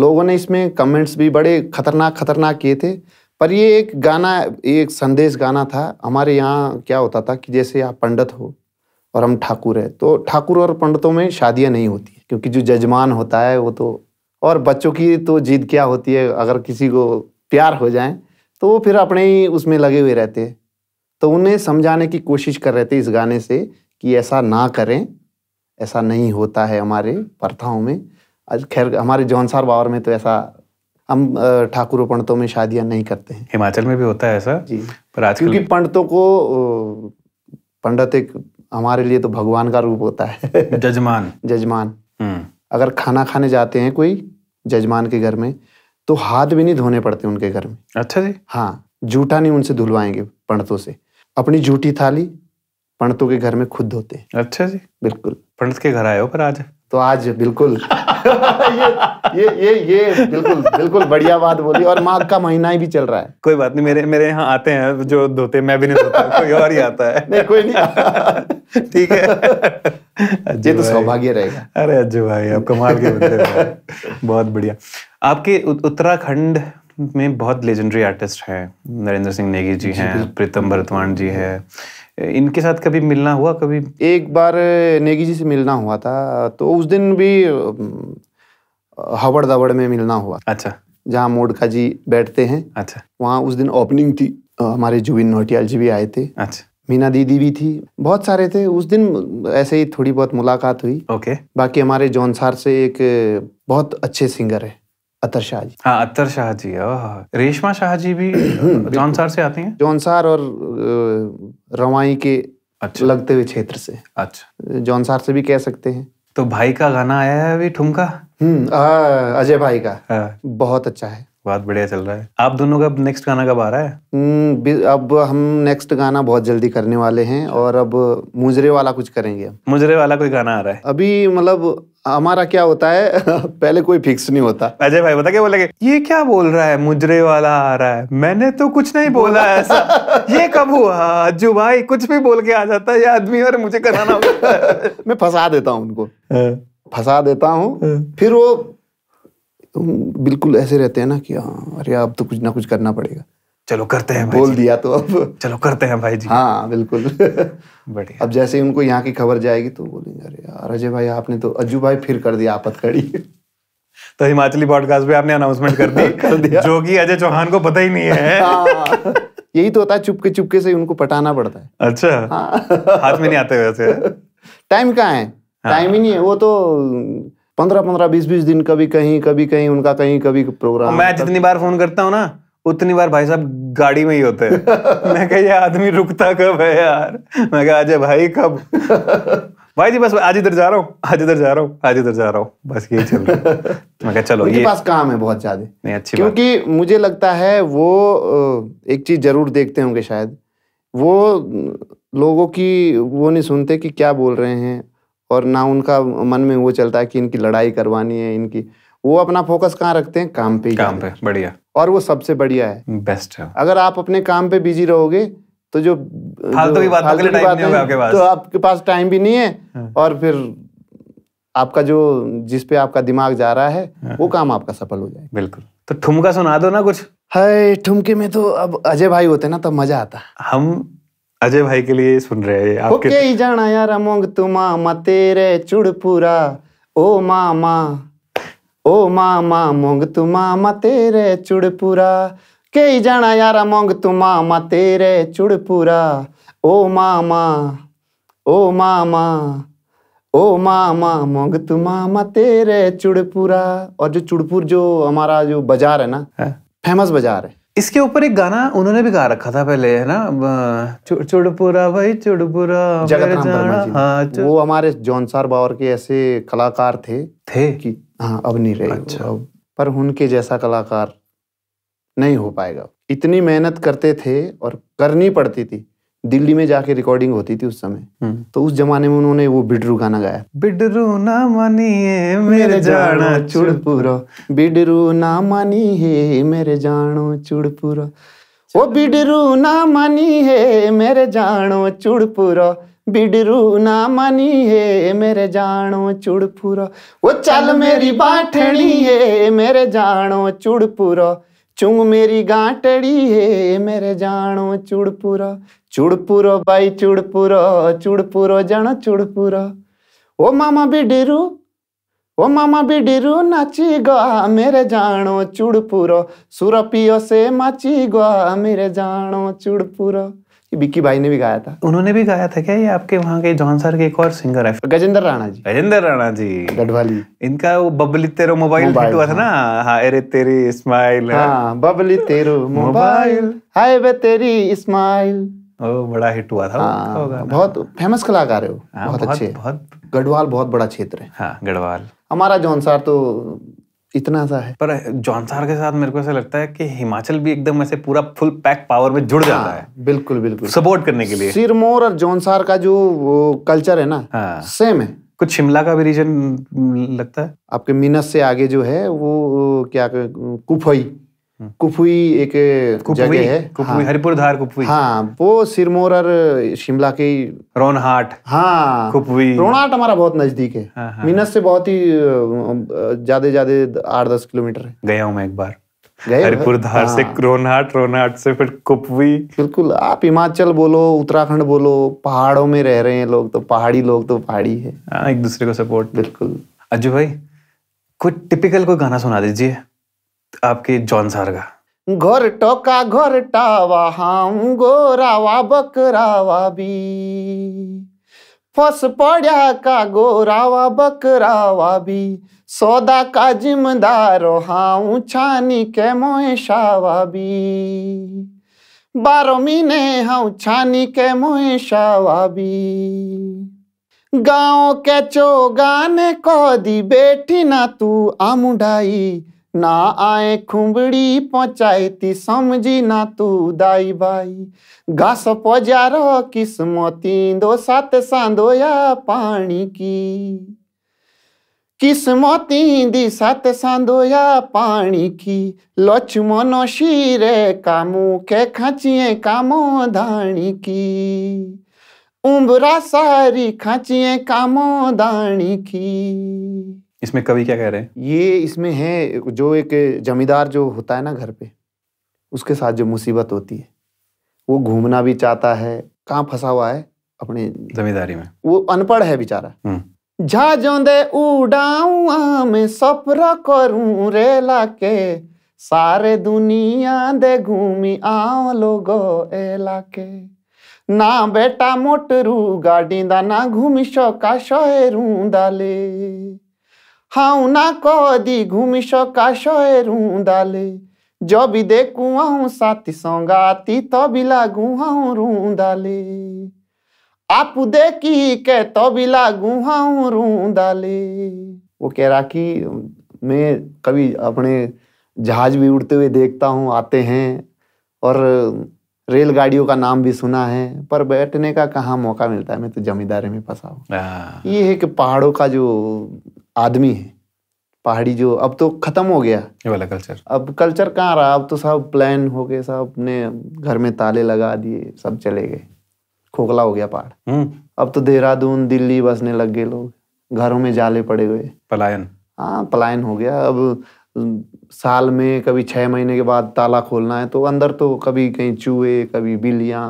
लोगों ने इसमें कमेंट्स भी बड़े खतरनाक खतरनाक किए थे पर ये एक गाना एक संदेश गाना था हमारे यहाँ क्या होता था कि जैसे आप पंडित हो और हम ठाकुर है तो ठाकुर और पंडितों में शादियाँ नहीं होती क्योंकि जो जजमान होता है वो तो और बच्चों की तो जिद क्या होती है अगर किसी को प्यार हो जाए तो वो फिर अपने ही उसमें लगे हुए रहते हैं तो उन्हें समझाने की कोशिश कर रहे थे इस गाने से कि ऐसा ना करें ऐसा नहीं होता है हमारे प्रथाओं में आज खैर हमारे जौनसार बावर में तो ऐसा हम ठाकुरों पंडितों में शादियां नहीं करते हैं हिमाचल में भी होता है ऐसा जी पर आज क्योंकि पंडितों को पंडित एक हमारे लिए तो भगवान का रूप होता है जजमान जजमान हम्म। अगर खाना खाने जाते हैं कोई जजमान के घर में तो हाथ भी नहीं धोने पड़ते उनके घर में अच्छा जी हाँ जूठा नहीं उनसे धुलवाएंगे पंडितों से अपनी जूठी थाली पंडितों के घर में खुद धोते हैं अच्छा जी बिल्कुल पंडित के घर आए हो पर आज तो आज बिल्कुल ये ये ये ये बिल्कुल बिल्कुल बढ़िया बात बोली और माघ का महीना ही भी चल रहा है कोई बात नहीं मेरे मेरे यहाँ आते हैं जो धोते मैं भी नहीं धोता कोई और ही आता है नहीं कोई नहीं ठीक है ये तो सौभाग्य रहेगा अरे अज्जू भाई आप कमाल के बंदे बहुत बढ़िया आपके उत्तराखंड में बहुत लेजेंडरी आर्टिस्ट हैं नरेंद्र सिंह नेगी जी, जी हैं प्रीतम भरतवान जी हैं इनके साथ कभी मिलना हुआ कभी एक बार नेगी जी से मिलना हुआ था तो उस दिन भी हवड़ दवड़ में मिलना हुआ अच्छा जहाँ मोडका जी बैठते हैं अच्छा वहाँ उस दिन ओपनिंग थी हमारे जुबिन नोटियाल जी भी आए थे अच्छा मीना दीदी भी थी बहुत सारे थे उस दिन ऐसे ही थोड़ी बहुत मुलाकात हुई ओके बाकी हमारे जौनसार से एक बहुत अच्छे सिंगर है अतर शाह जी हाँ अतर शाह जी रेशमा शाह जी भी जौनसार से आती हैं जौनसार और रवाई के अच्छा। लगते हुए क्षेत्र से अच्छा जौनसार से भी कह सकते हैं तो भाई का गाना आया है अभी ठुमका हम्म, अजय भाई का आ, हाँ। बहुत अच्छा है बहुत बढ़िया चल रहा है आप दोनों का नेक्स्ट गाना कब आ रहा है हम्म, अब हम नेक्स्ट गाना बहुत जल्दी करने वाले हैं और अब मुजरे वाला कुछ करेंगे मुजरे वाला कोई गाना आ रहा है अभी मतलब हमारा क्या होता है पहले कोई फिक्स नहीं होता अजय भाई बता क्या बोला ये क्या बोल रहा है मुजरे वाला आ रहा है मैंने तो कुछ नहीं बोला ऐसा ये कब हुआ अज्जू भाई कुछ भी बोल के आ जाता है ये आदमी और मुझे कराना मैं फंसा देता हूँ उनको हाँ। फंसा देता हूँ हम्म। फिर वो बिल्कुल ऐसे रहते हैं ना कि हाँ, अरे अब तो कुछ ना कुछ करना पड़ेगा चलो करते हैं बोल दिया तो अब चलो करते हैं भाई जी हाँ बिल्कुल बढ़िया अब जैसे ही उनको यहाँ की खबर जाएगी तो बोलेंगे अरे यार अजय भाई आपने तो अज्जू भाई फिर कर दिया आपत खड़ी तो हिमाचली पॉडकास्ट पे आपने अनाउंसमेंट कर दी कर दिया जो कि अजय चौहान को पता ही नहीं है हाँ। यही तो होता है चुपके चुपके से उनको पटाना पड़ता है अच्छा हाँ। हाथ में नहीं आते वैसे टाइम कहाँ है टाइम हाँ। ही नहीं है वो तो पंद्रह पंद्रह बीस बीस दिन कभी कहीं कभी कहीं उनका कहीं कभी प्रोग्राम मैं जितनी बार फोन करता हूँ ना उतनी बार भाई साहब गाड़ी में ही होते हैं मैं कह ये आदमी रुकता कब है यार मैं कह अजय भाई कब भाई जी बस आज इधर जा रहा हूँ आज इधर जा रहा हूँ आज इधर जा रहा हूँ बस यही चल रहा है चलो ये पास काम है बहुत ज्यादा नहीं अच्छी क्योंकि मुझे लगता है वो एक चीज जरूर देखते होंगे शायद वो लोगों की वो नहीं सुनते कि क्या बोल रहे हैं और ना उनका मन में वो चलता है कि इनकी लड़ाई करवानी है इनकी वो अपना फोकस कहाँ रखते हैं काम पे काम पे बढ़िया और वो सबसे बढ़िया है बेस्ट है अगर आप अपने काम पे बिजी रहोगे तो जो फालतू की बात के लिए टाइम नहीं होगा आपके पास तो आपके पास टाइम भी नहीं है हाँ। और फिर आपका जो जिस पे आपका दिमाग जा रहा है हाँ। वो काम आपका सफल हो जाएगा बिल्कुल तो ठुमका सुना दो ना कुछ हाय ठुमके में तो अब अजय भाई होते ना तब मजा आता हम अजय भाई के लिए सुन रहे हैं आपके ओके ही जाना यार अमोंग तुमा मते रे चुड़पुरा ओ मामा ओ मामा मोंग तुमा मते रे चुड़पुरा के ही जाना यार अमोंग तुमा मते रे चुड़पुरा ओ मामा ओ मामा ओ मामा मोंग तुमा मते रे चुड़पुरा और जो चुड़पुर जो हमारा जो बाजार है ना हाँ। फेमस बाजार है इसके ऊपर एक गाना उन्होंने भी गा रखा था पहले है ना चुड़पुरा भाई चुड़पुरा हाँ, वो हमारे जोनसार बावर के ऐसे कलाकार थे थे कि हाँ अब नहीं रहे अच्छा अब पर उनके जैसा कलाकार नहीं हो पाएगा इतनी मेहनत करते थे और करनी पड़ती थी दिल्ली में जाके रिकॉर्डिंग होती थी उस समय हम्म। तो उस जमाने में उन्होंने वो बिडरू गाना गाया बिडरू ना मानी मेरे जानो चुड़पुरो बिडरू ना मानी है मेरे जानो चुड़पुरो ओ बिडरू ना मानी है मेरे जानो चुड़पुरो बिडरू ना मानी है मेरे जानो चुड़पुरो वो चल मेरी बाठणी है मेरे जानो चुड़पुरो चुंग मेरी गांटड़ी है मेरे जानो चुड़पुरा चुड़पुरो भाई चुड़पुरो चुड़पुरो जानो चुड़पुरो ओ मामा बिडिरू ओ मामा बिडिरू नाची गा मेरे जानो चुड़पुरो सुरपियो से माची गा मेरे जानो चुड़पुरो ये बिक्की भाई ने भी गाया था उन्होंने भी गाया था क्या ये आपके वहाँ के जॉन सर के एक और सिंगर है गजेंद्र राणा जी गजेंद्र राणा जी गढ़वाली इनका वो बबली तेरो मोबाइल हिट हुआ था हाँ। ना हाँ अरे तेरी स्माइल हाँ बबली तेरो मोबाइल हाय बे तेरी स्माइल बड़ा हिट हुआ था हाँ, हाँ, बहुत फेमस कलाकार है वो बहुत अच्छे बहुत गढ़वाल बहुत बड़ा क्षेत्र है हाँ गढ़वाल हमारा जॉनसार तो इतना सा है पर जॉनसार के साथ मेरे को ऐसा लगता है कि हिमाचल भी एकदम ऐसे पूरा फुल पैक पावर में जुड़ जाता हाँ, है बिल्कुल बिल्कुल सपोर्ट करने के लिए सिरमौर और जॉनसार का जो कल्चर है ना हाँ, सेम है कुछ शिमला का भी रीजन हम्म, लगता है आपके मीनस से आगे जो है वो क्या कुफई कुफुई एक जगह है कुफुई हाँ। हरिपुर धार कुफुई हाँ वो सिरमोर और शिमला के रोनहाट हाँ कुफुई रोनहाट हमारा बहुत नजदीक है हाँ, हाँ, मीनस हाँ। से बहुत ही ज्यादा ज्यादा आठ दस किलोमीटर है गया हूँ मैं एक बार हरिपुर धार हाँ। से रोनहाट रोनहाट से फिर कुपवी बिल्कुल आप हिमाचल बोलो उत्तराखंड बोलो पहाड़ों में रह रहे हैं लोग तो पहाड़ी लोग तो पहाड़ी है हाँ, एक दूसरे को सपोर्ट बिल्कुल अजू भाई कोई टिपिकल कोई गाना सुना दीजिए आपके जॉन सार का घोर टोका घोर टावा हम गोरावा बकरावा बी फस पड़ा का गोरावा बकरावा भी सौदा का जिम्मेदार हाँ छानी के मोए शावा भी बारो महीने हाँ छानी के मोए शावा भी गाँव के चो गाने को दी बेटी ना तू आमुडाई ना आए खुंबड़ी पंचायती समझी ना तू दाई बाई घास पजारो किस्मती दो सात या पानी की किस्मती दी सात या पानी की लक्ष्मण शीरे कामो के खाचिए कामो धानी की उम्रा सारी खाचिए कामो धानी की इसमें कवि क्या कह रहे हैं ये इसमें है जो एक जमींदार जो होता है ना घर पे उसके साथ जो मुसीबत होती है वो घूमना भी चाहता है कहाँ फंसा हुआ है अपने जमींदारी में वो अनपढ़ है बेचारा झा जो दे में करूं रेला के सारे दुनिया दे घूमी आओ लोगो एला ना बेटा मोटरू गाड़ी दा ना घूमी शौका शोहरूं दाले हाउना कदी ঘুমিস কাশয়ে रुदाले যবি দেখু আহু সাথী সঙ্গাতি তবি লাগু হাউ রুঁদালে আপু দেখি কে তবি লাগু হাউ রুঁদালে वो कह रहा कि मैं कभी अपने जहाज भी उड़ते हुए देखता हूँ आते हैं और रेलगाड़ियों का नाम भी सुना है पर बैठने का कहाँ मौका मिलता है मैं तो जमींदारी में फंसा हूँ हाँ। ये है कि पहाड़ों का जो आदमी है पहाड़ी जो अब तो खत्म हो गया ये वाला कल्चर अब कल्चर कहाँ रहा अब तो सब प्लान हो गए सब अपने घर में ताले लगा दिए सब चले गए खोखला हो गया पहाड़ हम्म। अब तो देहरादून दिल्ली बसने लग गए लोग घरों में जाले पड़े हुए पलायन हाँ पलायन हो गया अब साल में कभी छः महीने के बाद ताला खोलना है तो अंदर तो कभी कहीं चूहे कभी बिल्लियां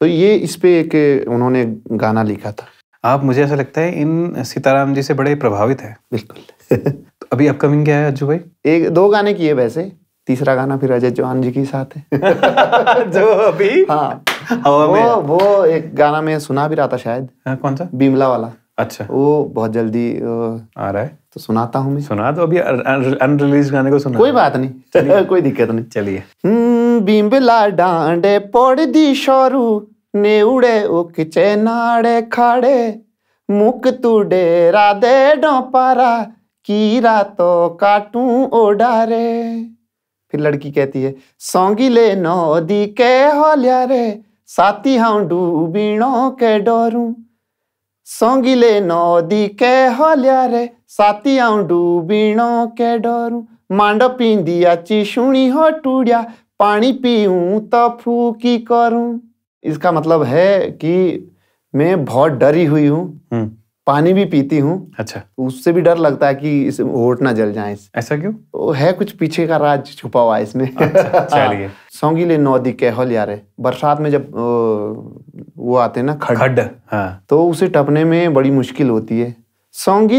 तो ये इस पे एक उन्होंने गाना लिखा था आप मुझे ऐसा लगता है इन सीताराम जी से बड़े प्रभावित है बिल्कुल तो अभी अपकमिंग क्या है अज्जू भाई एक दो गाने किए वैसे तीसरा गाना फिर अजय चौहान जी के साथ है जो अभी हाँ हवा में वो, वो एक गाना मैं सुना भी रहा था शायद हाँ, कौन सा बीमला वाला अच्छा वो बहुत जल्दी आ रहा है तो सुनाता हूँ मैं सुना तो अभी अनरिलीज गाने को सुना कोई बात नहीं कोई दिक्कत नहीं चलिए हम्म, बिमला डांडे पड़ दी शोरू नेउड़े उखचे नाड़े खाड़े मुक तू डेरा दे पारा कीरा तो काटू ओडारे फिर लड़की कहती है सोंगीले नदी के होलिया रे साथी हाँ डूबीणो के डोरू सोंगीले नदी के होलिया रे साथी हाँ डूबीणो के डोरू मांडो अची चिशुणी हो टूड़िया पानी पीऊं तो फूकी करूं इसका मतलब है कि मैं बहुत डरी हुई हूँ हम्म। पानी भी पीती हूँ अच्छा उससे भी डर लगता है कि इस होट ना जल जाए ऐसा क्यों वो है कुछ पीछे का राज छुपा हुआ है इसमें अच्छा, चलिए सोंगीले नौदी कहल यारे बरसात में जब वो आते हैं ना खड खड हाँ। तो उसे टपने में बड़ी मुश्किल होती है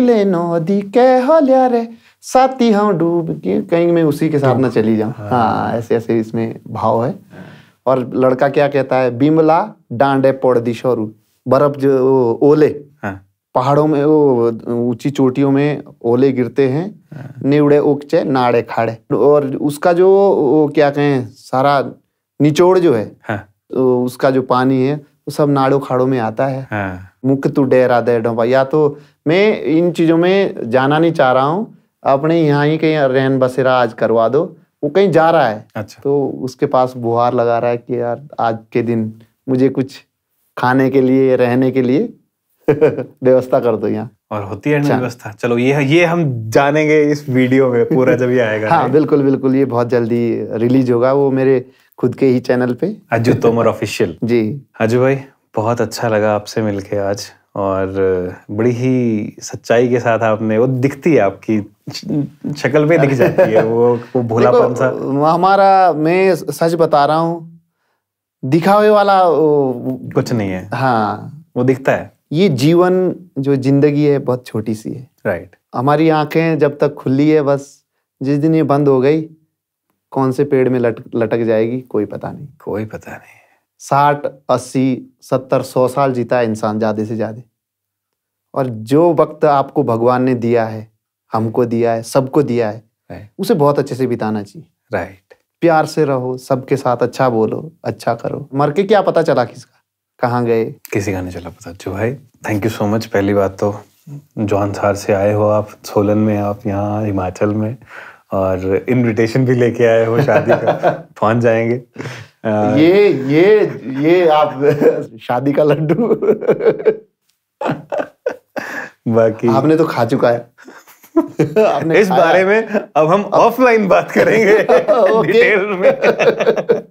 ले नौदी कहल यारे साथी हम डूब के कहीं मैं उसी के साथ ना चली जाऊँ हाँ, हाँ ऐसे ऐसे इसमें भाव है हाँ। और लड़का क्या कहता है बिमला डांडे पौड़ दिशोरू बर्फ जो ओले हाँ। पहाड़ों में वो ऊंची चोटियों में ओले गिरते हैं हाँ। निवड़े उकचे नाड़े खाड़े और उसका जो वो क्या कहें सारा निचोड़ जो है हाँ। तो उसका जो पानी है वो सब नाड़ो खाड़ों में आता है हाँ। मुख तू तो डेरा दे या तो मैं इन चीजों में जाना नहीं चाह रहा हूँ अपने यहाँ ही कहीं रहन बसेरा आज करवा दो वो कहीं जा रहा है अच्छा। तो उसके पास बुहार लगा रहा है कि यार आज के दिन मुझे कुछ खाने के लिए रहने के लिए व्यवस्था कर दो यहाँ और होती है अच्छा। व्यवस्था चलो ये ये हम जानेंगे इस वीडियो में पूरा जब ये आएगा हाँ बिल्कुल बिल्कुल ये बहुत जल्दी रिलीज होगा वो मेरे खुद के ही चैनल पे अजू तोमर ऑफिशियल जी अजू भाई बहुत अच्छा लगा आपसे मिलके आज और बड़ी ही सच्चाई के साथ आपने वो दिखती है आपकी शक्ल पे दिख जाती है वो वो भोलापन सा हमारा मैं सच बता रहा हूँ दिखावे वाला कुछ नहीं है हाँ वो दिखता है ये जीवन जो जिंदगी है बहुत छोटी सी है राइट right. हमारी आंखें जब तक खुली है बस जिस दिन ये बंद हो गई कौन से पेड़ में लट, लटक जाएगी कोई पता नहीं कोई पता नहीं साठ अस्सी सत्तर सौ साल जीता है इंसान ज़्यादा से ज़्यादा और जो वक्त आपको भगवान ने दिया है हमको दिया है सबको दिया है right. उसे बहुत अच्छे से बिताना चाहिए राइट right. प्यार से रहो सबके साथ अच्छा बोलो अच्छा करो मर के क्या पता चला किसका कहाँ गए किसी का नहीं चला पता जो भाई थैंक यू सो मच पहली बात तो जॉन सार से आए हो आप सोलन में आप यहाँ हिमाचल में और इनविटेशन भी लेके आए हो शादी का पहुंच जाएंगे आ... ये ये ये आप शादी का लड्डू बाकी आपने तो खा चुका है आपने इस बारे में अब हम ऑफलाइन बात करेंगे डिटेल में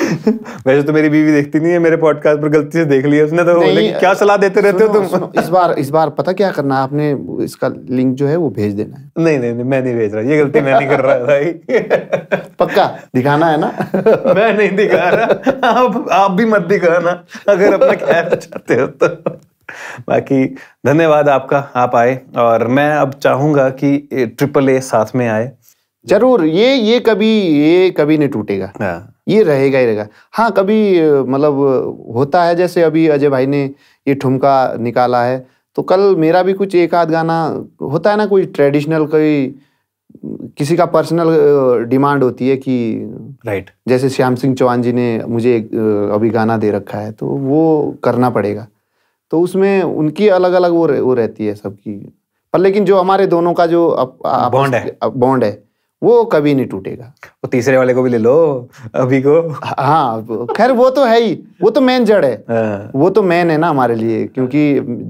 वैसे तो मेरी बीवी देखती नहीं है मेरे पॉडकास्ट पर गलती से देख लिया उसने तो बोले क्या सलाह देते रहते हो तुम इस बार इस बार पता क्या करना है आपने इसका लिंक जो है वो भेज देना है नहीं नहीं नहीं मैं नहीं भेज रहा ये गलती मैं नहीं कर रहा भाई पक्का दिखाना है ना मैं नहीं दिखा रहा आप आप भी मत दिखाना अगर अपना कहना चाहते हो तो बाकी धन्यवाद आपका आप आए और मैं अब चाहूंगा कि ट्रिपल ए साथ में आए जरूर ये ये कभी ये कभी नहीं टूटेगा हाँ। ये रहेगा ही रहेगा हाँ कभी मतलब होता है जैसे अभी अजय भाई ने ये ठुमका निकाला है तो कल मेरा भी कुछ एक आध गाना होता है ना कोई ट्रेडिशनल कोई किसी का पर्सनल डिमांड होती है कि राइट right. जैसे श्याम सिंह चौहान जी ने मुझे अभी गाना दे रखा है तो वो करना पड़ेगा तो उसमें उनकी अलग अलग वो वो रहती है सबकी पर लेकिन जो हमारे दोनों का जो बॉन्ड है बॉन्ड है वो कभी नहीं टूटेगा वो तीसरे वाले को भी ले लो अभी को हाँ खैर वो तो है ही वो तो मेन जड़ है हाँ। वो तो मेन है ना हमारे लिए क्योंकि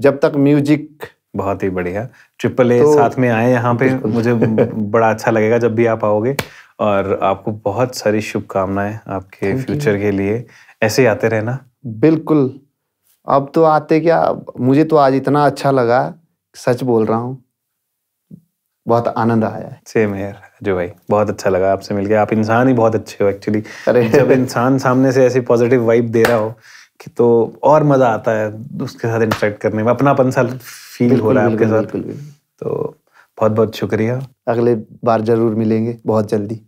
जब तक म्यूजिक बहुत ही बढ़िया ट्रिपल ए तो, साथ में आए यहाँ पे मुझे बड़ा अच्छा लगेगा जब भी आप आओगे और आपको बहुत सारी शुभकामनाएं आपके फ्यूचर के लिए ऐसे ही आते रहना बिल्कुल अब तो आते क्या मुझे तो आज इतना अच्छा लगा सच बोल रहा हूँ बहुत आनंद आया है सेम यार जो भाई बहुत अच्छा लगा आपसे मिलकर आप इंसान ही बहुत अच्छे हो एक्चुअली अरे जब इंसान सामने से ऐसी पॉजिटिव वाइब दे रहा हो कि तो और मजा आता है उसके साथ इंटरेक्ट करने में अपनापन सा फील हो रहा है आपके साथ बिल्कुल। तो बहुत बहुत शुक्रिया अगले बार जरूर मिलेंगे बहुत जल्दी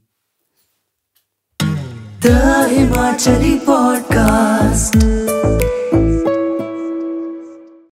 The Himachali Podcast